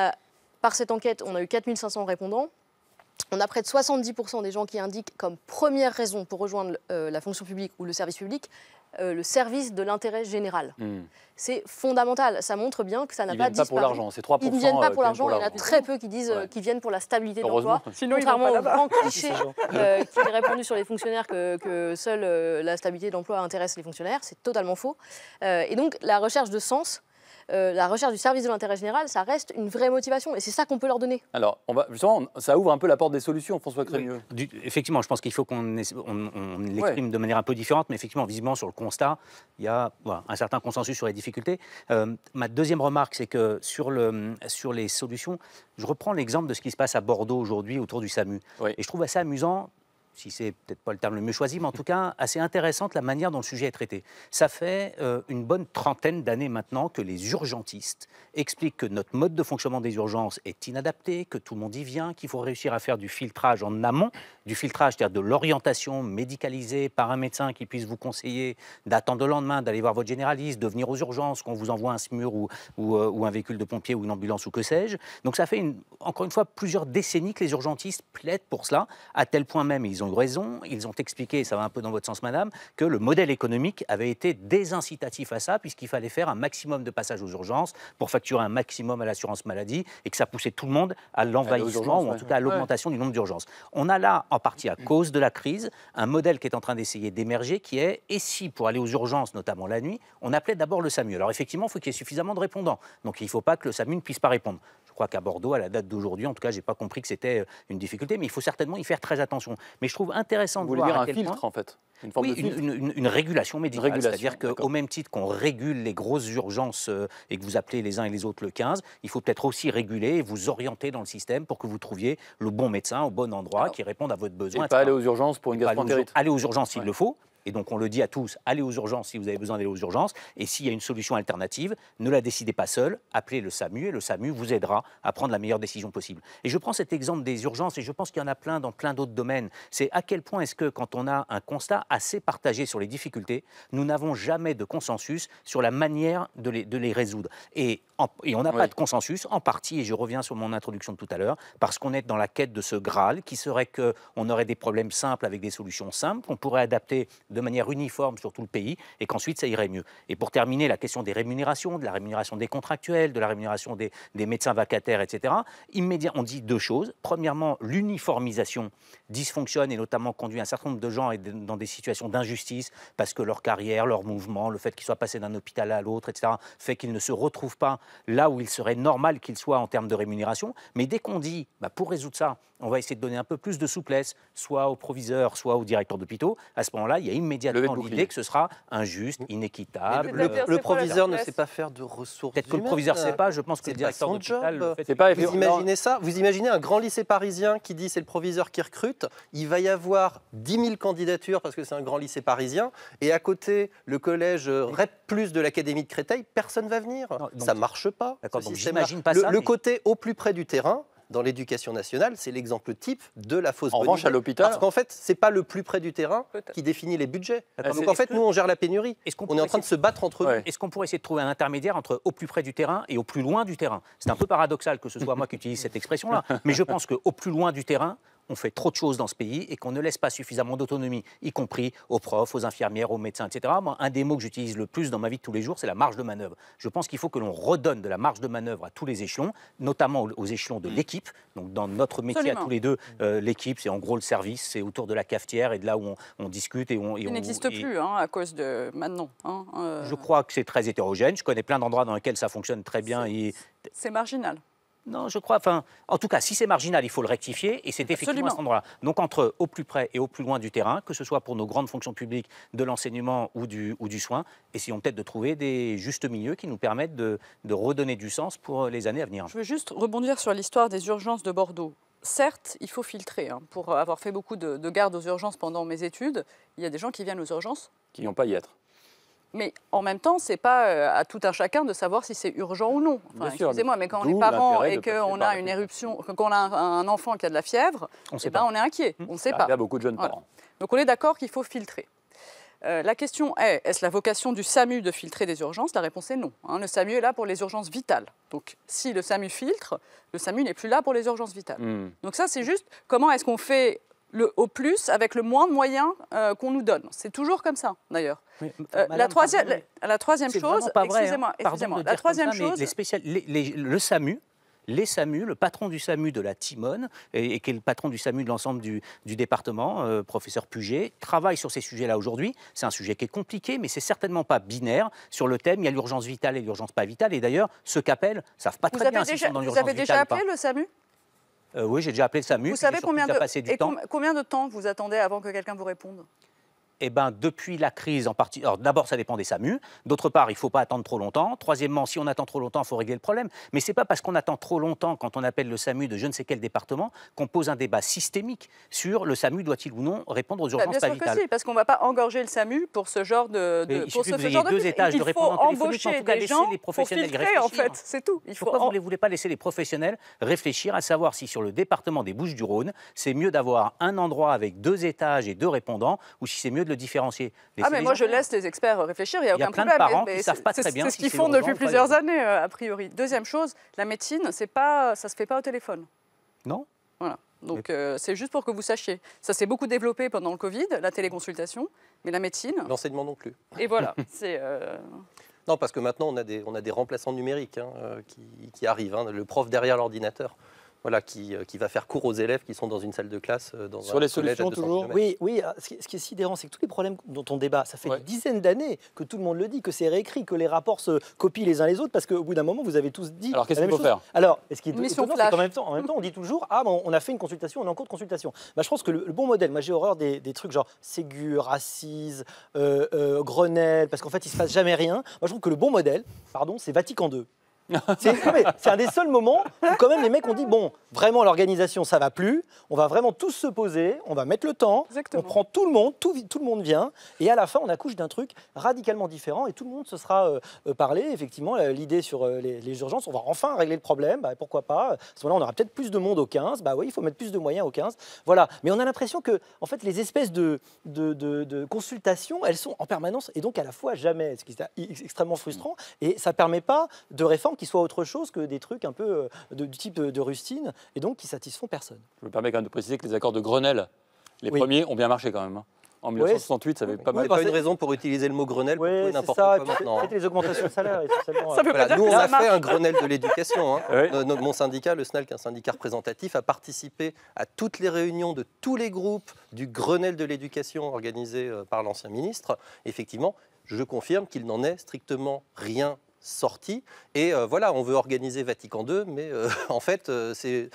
par cette enquête, on a eu 4500 répondants. On a près de 70% des gens qui indiquent comme première raison pour rejoindre la fonction publique ou le service public euh, le service de l'intérêt général. Hmm. C'est fondamental. Ça montre bien que ça n'a pas disparu. Ils ne pas pour l'argent, c'est Ils ne viennent pas pour l'argent. Euh, il y en a très peu qui disent euh, qu'ils viennent pour la stabilité de l'emploi. Contrairement au grand cliché qui est répandu sur les fonctionnaires que, seule la stabilité de l'emploi intéresse les fonctionnaires, c'est totalement faux. et donc la recherche de sens, euh, la recherche du service de l'intérêt général, ça reste une vraie motivation. Et c'est ça qu'on peut leur donner. Alors, on va, justement, ça ouvre un peu la porte des solutions, François Crémieux. effectivement, je pense qu'il faut qu'on l'exprime de manière un peu différente, mais effectivement, visiblement, sur le constat, il y a un certain consensus sur les difficultés. Euh, ma deuxième remarque, c'est que sur, les solutions, je reprends l'exemple de ce qui se passe à Bordeaux aujourd'hui autour du SAMU. Et je trouve assez amusant si c'est peut-être pas le terme le mieux choisi, mais en tout cas assez intéressante la manière dont le sujet est traité. Ça fait euh, une bonne trentaine d'années maintenant que les urgentistes expliquent que notre mode de fonctionnement des urgences est inadapté, que tout le monde y vient, qu'il faut réussir à faire du filtrage en amont, du filtrage, c'est-à-dire de l'orientation médicalisée par un médecin qui puisse vous conseiller d'attendre le lendemain, d'aller voir votre généraliste, de venir aux urgences, qu'on vous envoie un SMUR ou, ou, euh, ou, un véhicule de pompier ou une ambulance ou que sais-je. Donc ça fait encore une fois plusieurs décennies que les urgentistes plaident pour cela, à tel point même ils ils ont eu raison. Ils ont expliqué, ça va un peu dans votre sens, madame, que le modèle économique avait été désincitatif à ça, puisqu'il fallait faire un maximum de passages aux urgences pour facturer un maximum à l'assurance maladie et que ça poussait tout le monde à l'envahissement, ou en tout cas à l'augmentation du nombre d'urgences. On a là, en partie à mm. cause de la crise, un modèle qui est en train d'essayer d'émerger, qui est, et si pour aller aux urgences, notamment la nuit, on appelait d'abord le SAMU. Alors effectivement, il faut qu'il y ait suffisamment de répondants. Donc il ne faut pas que le SAMU ne puisse pas répondre crois qu'à Bordeaux, à la date d'aujourd'hui, en tout cas, j'ai pas compris que c'était euh, une difficulté, mais il faut certainement y faire très attention. Mais je trouve intéressant de voir dire à un quel filtre, en fait une, forme de une, régulation médicale. C'est-à-dire qu'au même titre qu'on régule les grosses urgences euh, et que vous appelez les uns et les autres le 15, il faut peut-être aussi réguler et vous orienter dans le système pour que vous trouviez le bon médecin au bon endroit qui réponde à votre besoin. Et pas aller aux urgences pour une gastroentérite. Aller aux urgences s'il le faut, et donc on le dit à tous, allez aux urgences si vous avez besoin d'aller aux urgences. Et s'il y a une solution alternative, ne la décidez pas seul, appelez le SAMU et le SAMU vous aidera à prendre la meilleure décision possible. Et je prends cet exemple des urgences et je pense qu'il y en a plein dans plein d'autres domaines. C'est à quel point est-ce que quand on a un constat assez partagé sur les difficultés, nous n'avons jamais de consensus sur la manière de les, de les résoudre. Et, et on n'a pas de consensus en partie, et je reviens sur mon introduction de tout à l'heure, parce qu'on est dans la quête de ce Graal qui serait qu'on aurait des problèmes simples avec des solutions simples, qu'on pourrait adapter de de manière uniforme sur tout le pays et qu'ensuite ça irait mieux. Et pour terminer, la question des rémunérations, de la rémunération des contractuels, de la rémunération des, des médecins vacataires, etc. immédiat on dit deux choses. Premièrement, l'uniformisation dysfonctionne et notamment conduit un certain nombre de gens dans des situations d'injustice parce que leur carrière, leur mouvement, le fait qu'ils soient passés d'un hôpital à l'autre, etc., fait qu'ils ne se retrouvent pas là où il serait normal qu'ils soient en termes de rémunération. Mais dès qu'on dit, bah, pour résoudre ça, on va essayer de donner un peu plus de souplesse, soit aux proviseurs, soit aux directeurs d'hôpitaux, à ce moment-là, il y a immédiatement l'idée que ce sera injuste, mm. inéquitable. Le, proviseur ne sait pas faire de ressources. Peut-être que le proviseur ne sait pas, je pense que le directeur de vous imaginez ça Vous imaginez un grand lycée parisien qui dit c'est le proviseur qui recrute, il va y avoir 10 000 candidatures parce que c'est un grand lycée parisien, et à côté, le collège REP plus de l'Académie de Créteil, personne ne va venir. ça ne marche pas. pas le, le côté au plus près du terrain, dans l'éducation nationale, c'est l'exemple type de la fausse bonne revanche, à l'hôpital. Parce qu'en fait, c'est pas le plus près du terrain qui définit les budgets. Ah, Donc en fait, nous, on gère la pénurie. on, est en train de se battre entre eux. Est-ce qu'on pourrait essayer de trouver un intermédiaire entre au plus près du terrain et au plus loin du terrain C'est un peu paradoxal que ce soit moi qui utilise cette expression-là, mais je pense qu'au plus loin du terrain, on fait trop de choses dans ce pays et qu'on ne laisse pas suffisamment d'autonomie, y compris aux profs, aux infirmières, aux médecins, etc. un des mots que j'utilise le plus dans ma vie de tous les jours, c'est la marge de manœuvre. Je pense qu'il faut que l'on redonne de la marge de manœuvre à tous les échelons, notamment aux échelons de mmh. l'équipe. Donc, dans notre métier à tous les deux, mmh. euh, l'équipe, c'est en gros le service, c'est autour de la cafetière et de là où on, discute et on. Il n'existe plus hein, à cause de maintenant. Hein, euh. Je crois que c'est très hétérogène. Je connais plein d'endroits dans lesquels ça fonctionne très bien. C'est marginal. Non, je crois. Enfin, en tout cas, si c'est marginal, il faut le rectifier. Et c'est effectivement à endroit-là. Donc, entre au plus près et au plus loin du terrain, que ce soit pour nos grandes fonctions publiques, de l'enseignement ou du, ou du soin, essayons peut-être de trouver des justes milieux qui nous permettent de, redonner du sens pour les années à venir. Je veux juste rebondir sur l'histoire des urgences de Bordeaux certes, il faut filtrer. Hein, pour avoir fait beaucoup de, de garde aux urgences pendant mes études, il y a des gens qui viennent aux urgences. Qui n'ont pas y être. Mais en même temps, c'est pas euh, à tout un chacun de savoir si c'est urgent ou non. Excusez-moi, mais quand on est parent et qu'on a une éruption, a un enfant qui a de la fièvre, on, eh ben, on est inquiet. Hum, on ne sait pas. Il y a beaucoup de jeunes parents. Donc on est d'accord qu'il faut filtrer. Euh, la question est, est-ce la vocation du SAMU de filtrer des urgences La réponse est non. Hein. le SAMU est là pour les urgences vitales. Donc si le SAMU filtre, le SAMU n'est plus là pour les urgences vitales. Hum. Donc ça, c'est juste comment est-ce qu'on fait au plus avec le moins de moyens euh, qu'on nous donne. C'est toujours comme ça, d'ailleurs. Euh, la, troisième, hein. la, troisième chose, excusez-moi, la troisième chose, le SAMU, SAMU, le patron du SAMU de la Timone, et, qui est le patron du SAMU de l'ensemble du, département, euh, professeur Puget, travaille sur ces sujets-là aujourd'hui. C'est un sujet qui est compliqué, mais c'est certainement pas binaire. Sur le thème, il y a l'urgence vitale et l'urgence pas vitale. Et d'ailleurs, ceux qu'appellent savent pas très bien dans l'urgence vitale. Vous avez déjà appelé le SAMU euh, oui, j'ai déjà appelé SAMU. Vous savez combien de, passé combien de temps vous attendez avant que quelqu'un vous réponde eh ben, depuis la crise, en partie, d'abord ça dépend des SAMU, d'autre part il ne faut pas attendre trop longtemps, troisièmement si on attend trop longtemps il faut régler le problème, mais ce n'est pas parce qu'on attend trop longtemps quand on appelle le SAMU de je ne sais quel département qu'on pose un débat systémique sur le SAMU doit-il ou non répondre aux urgences bah, bien sûr Que si, parce qu'on ne va pas engorger le SAMU pour ce genre de... de il pour ce, de... répondants. il faut embaucher des gens les professionnels pour filtrer, en fait, c'est tout. Il faut Pourquoi vous ne voulez pas laisser les professionnels réfléchir à savoir si sur le département des Bouches-du-Rhône, c'est mieux d'avoir un endroit avec deux étages et deux répondants ou si c'est mieux de le différencier. ah, mais moi, je laisse les experts euh, réfléchir, il n'y a, aucun y a plein problème. De parents mais, ne savent pas très bien. C'est ce qu'ils font depuis plusieurs années, euh, a priori. Deuxième chose, la médecine, pas, ça ne se fait pas au téléphone. Non Voilà. Donc euh, c'est juste pour que vous sachiez. Ça s'est beaucoup développé pendant le Covid, la téléconsultation, mais la médecine. L'enseignement non plus. Et voilà, Non, parce que maintenant on a des, on a des remplaçants numériques hein, qui, arrivent. Hein. le prof derrière l'ordinateur voilà, euh, qui, va faire cours aux élèves qui sont dans une salle de classe. Euh, dans Sur les solutions, toujours Oui, oui ah, ce, qui, est sidérant, c'est que tous les problèmes dont on débat, ça fait des dizaines d'années que tout le monde le dit, que c'est réécrit, que les rapports se copient les uns les autres, parce qu'au bout d'un moment, vous avez tous dit. Alors, qu'est-ce qu'il faut faire Alors, ce qui est étonnant, c'est en, même temps, on dit toujours Ah, on a fait une consultation, on est en cours de consultation. Bah, je pense que le, bon modèle, moi j'ai horreur des, trucs genre Ségur, Assise, euh, Grenelle, parce qu'en fait, il ne se passe jamais rien. Moi, je trouve que le bon modèle, pardon, c'est Vatican II. C'est un des seuls moments où quand même les mecs ont dit bon, vraiment l'organisation ça va plus, on va vraiment tous se poser, on va mettre le temps, on prend tout le monde, tout, tout, le monde vient, et à la fin on accouche d'un truc radicalement différent et tout le monde se sera euh, euh, parlé. Effectivement, l'idée sur euh, les, urgences, on va enfin régler le problème, bah, pourquoi pas À ce moment-là, on aura peut-être plus de monde au 15, bah oui, il faut mettre plus de moyens au 15. Voilà, mais on a l'impression que en fait les espèces de, de, de consultations, elles sont en permanence et donc à la fois jamais, ce qui est extrêmement frustrant et ça permet pas de réforme qui soient autre chose que des trucs un peu euh, du type euh, de rustine et donc qui satisfont personne. Je me permets quand même de préciser que les accords de Grenelle, les premiers, ont bien marché quand même. Hein. En 1968, ça avait pas oui, mal. pas une raison pour utiliser le mot Grenelle pour n'importe quoi maintenant. C'était hein. les augmentations de salaire. Essentiellement. nous, on a fait un Grenelle de l'éducation. Hein. Euh, mon syndicat, le SNAL, qui est un syndicat représentatif, a participé à toutes les réunions de tous les groupes du Grenelle de l'éducation organisé par l'ancien ministre. Effectivement, je confirme qu'il n'en est strictement rien sorti. Et euh, voilà, on veut organiser Vatican II, mais euh, en fait, euh, c'est,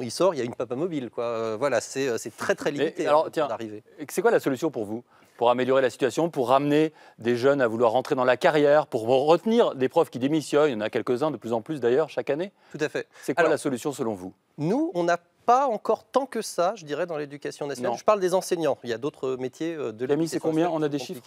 il sort, il y a une papa mobile. Quoi. voilà, c'est, très très limité. Hein, d'arriver. alors, tiens, c'est quoi la solution pour vous pour améliorer la situation, pour ramener des jeunes à vouloir rentrer dans la carrière, pour retenir des profs qui démissionnent, il y en a quelques-uns de plus en plus d'ailleurs chaque année. Tout à fait. C'est quoi la solution selon vous Nous, on a pas encore tant que ça, je dirais, dans l'éducation nationale. Je parle des enseignants. Il y a d'autres métiers euh, de mise, c'est combien On a des chiffres,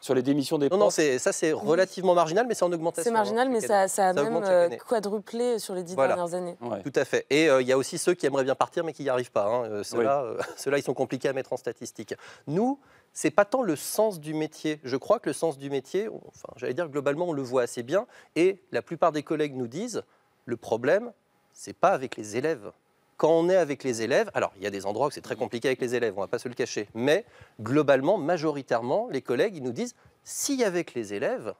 sur les démissions des non, Non, ça c'est relativement marginal, mais c'est en augmentation. C'est marginal, hein, mais ça, a même euh, quadruplé sur les dix dernières années. Tout à fait. Et euh, il y a aussi ceux qui aimeraient bien partir, mais qui n'y arrivent pas. Hein. cela, Ceux-là, ils sont compliqués à mettre en statistique. Nous, c'est pas tant le sens du métier. Je crois que le sens du métier, enfin, j'allais dire globalement, on le voit assez bien. Et la plupart des collègues nous disent, le problème, c'est pas avec les élèves quand on est avec les élèves, alors il y a des endroits où c'est très compliqué avec les élèves, on ne va pas se le cacher, mais globalement, majoritairement, les collègues, ils nous disent, s'il y les élèves,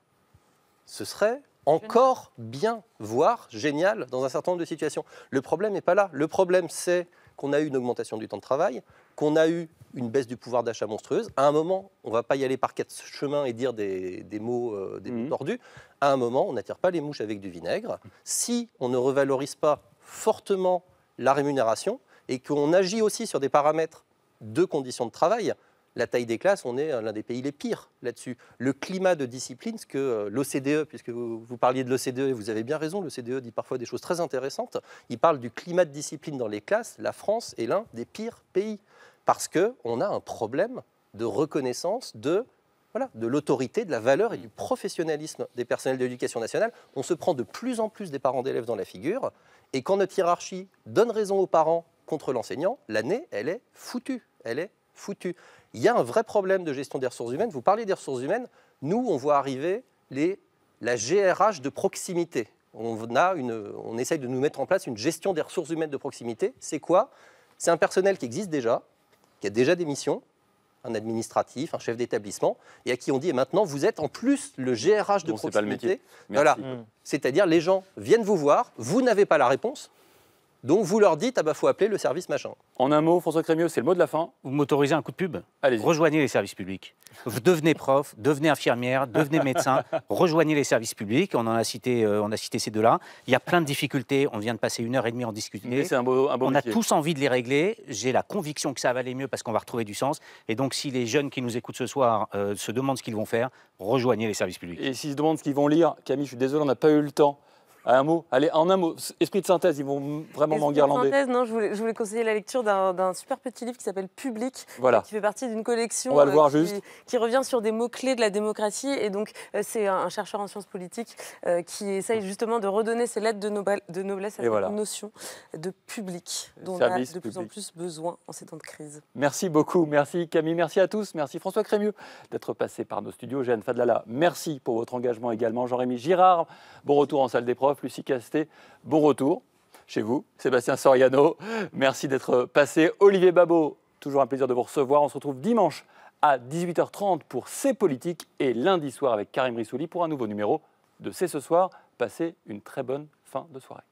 ce serait encore bien, voire génial dans un certain nombre de situations. Le problème n'est pas là. Le problème, c'est qu'on a eu une augmentation du temps de travail, qu'on a eu une baisse du pouvoir d'achat monstrueuse. À un moment, on ne va pas y aller par quatre chemins et dire des, mots, euh, mots mhm. tordus. À un moment, on n'attire pas les mouches avec du vinaigre. Si on ne revalorise pas fortement la rémunération, et qu'on agit aussi sur des paramètres de conditions de travail. La taille des classes, on est euh, l'un des pays les pires là-dessus. Le climat de discipline, ce que euh, l'OCDE, puisque vous, parliez de l'OCDE, et vous avez bien raison, l'OCDE dit parfois des choses très intéressantes, il parle du climat de discipline dans les classes, la France est l'un des pires pays, parce qu'on a un problème de reconnaissance de voilà, de l'autorité, de la valeur et du professionnalisme des personnels de l'éducation nationale. On se prend de plus en plus des parents d'élèves dans la figure. Et quand notre hiérarchie donne raison aux parents contre l'enseignant, l'année, elle est foutue. Elle est foutue. Il y a un vrai problème de gestion des ressources humaines. Vous parlez des ressources humaines. Nous, on voit arriver les, la GRH de proximité. On, a une, on essaye de nous mettre en place une gestion des ressources humaines de proximité. C'est quoi C'est un personnel qui existe déjà, qui a déjà des missions, un administratif, un chef d'établissement, et à qui on dit eh, maintenant vous êtes en plus le GRH de proximité. Voilà. Mm. C'est-à-dire les gens viennent vous voir, vous n'avez pas la réponse, donc vous leur dites, il ah bah, faut appeler le service machin. En un mot, François Crémieux, c'est le mot de la fin. Vous m'autorisez un coup de pub allez Rejoignez les services publics. Vous devenez prof, devenez infirmière, devenez médecin, rejoignez les services publics. On en a cité, euh, on a cité ces deux-là. Il y a plein de difficultés. On vient de passer une heure et demie en discutant. Un un on a tous envie de les régler. J'ai la conviction que ça va aller mieux parce qu'on va retrouver du sens. Et donc si les jeunes qui nous écoutent ce soir euh, se demandent ce qu'ils vont faire, rejoignez les services publics. Et s'ils se demandent ce qu'ils vont lire, Camille, je suis désolé, on n'a pas eu le temps un mot Allez, en un mot, esprit de synthèse, ils vont vraiment m'enguirlander. synthèse, non, je voulais, je conseiller la lecture d'un super petit livre qui s'appelle Public, voilà. qui fait partie d'une collection va euh, voir qui, juste. qui, revient sur des mots-clés de la démocratie. Et donc, euh, c'est un, chercheur en sciences politiques euh, qui essaye justement de redonner ses lettres de, noblesse à cette notion de public dont on a de plus en plus besoin en ces temps de crise. Merci beaucoup, merci Camille, merci à tous, merci François Crémieux d'être passé par nos studios. Jeanne Fadlala, merci pour votre engagement également. Jean-Rémy Girard, bon retour en salle des profs plus Lucie Casté, bon retour chez vous. Sébastien Soriano, merci d'être passé. Olivier Babot, toujours un plaisir de vous recevoir. On se retrouve dimanche à 18h30 pour C'est politique et lundi soir avec Karim Rissouli pour un nouveau numéro de C'est ce soir. Passez une très bonne fin de soirée.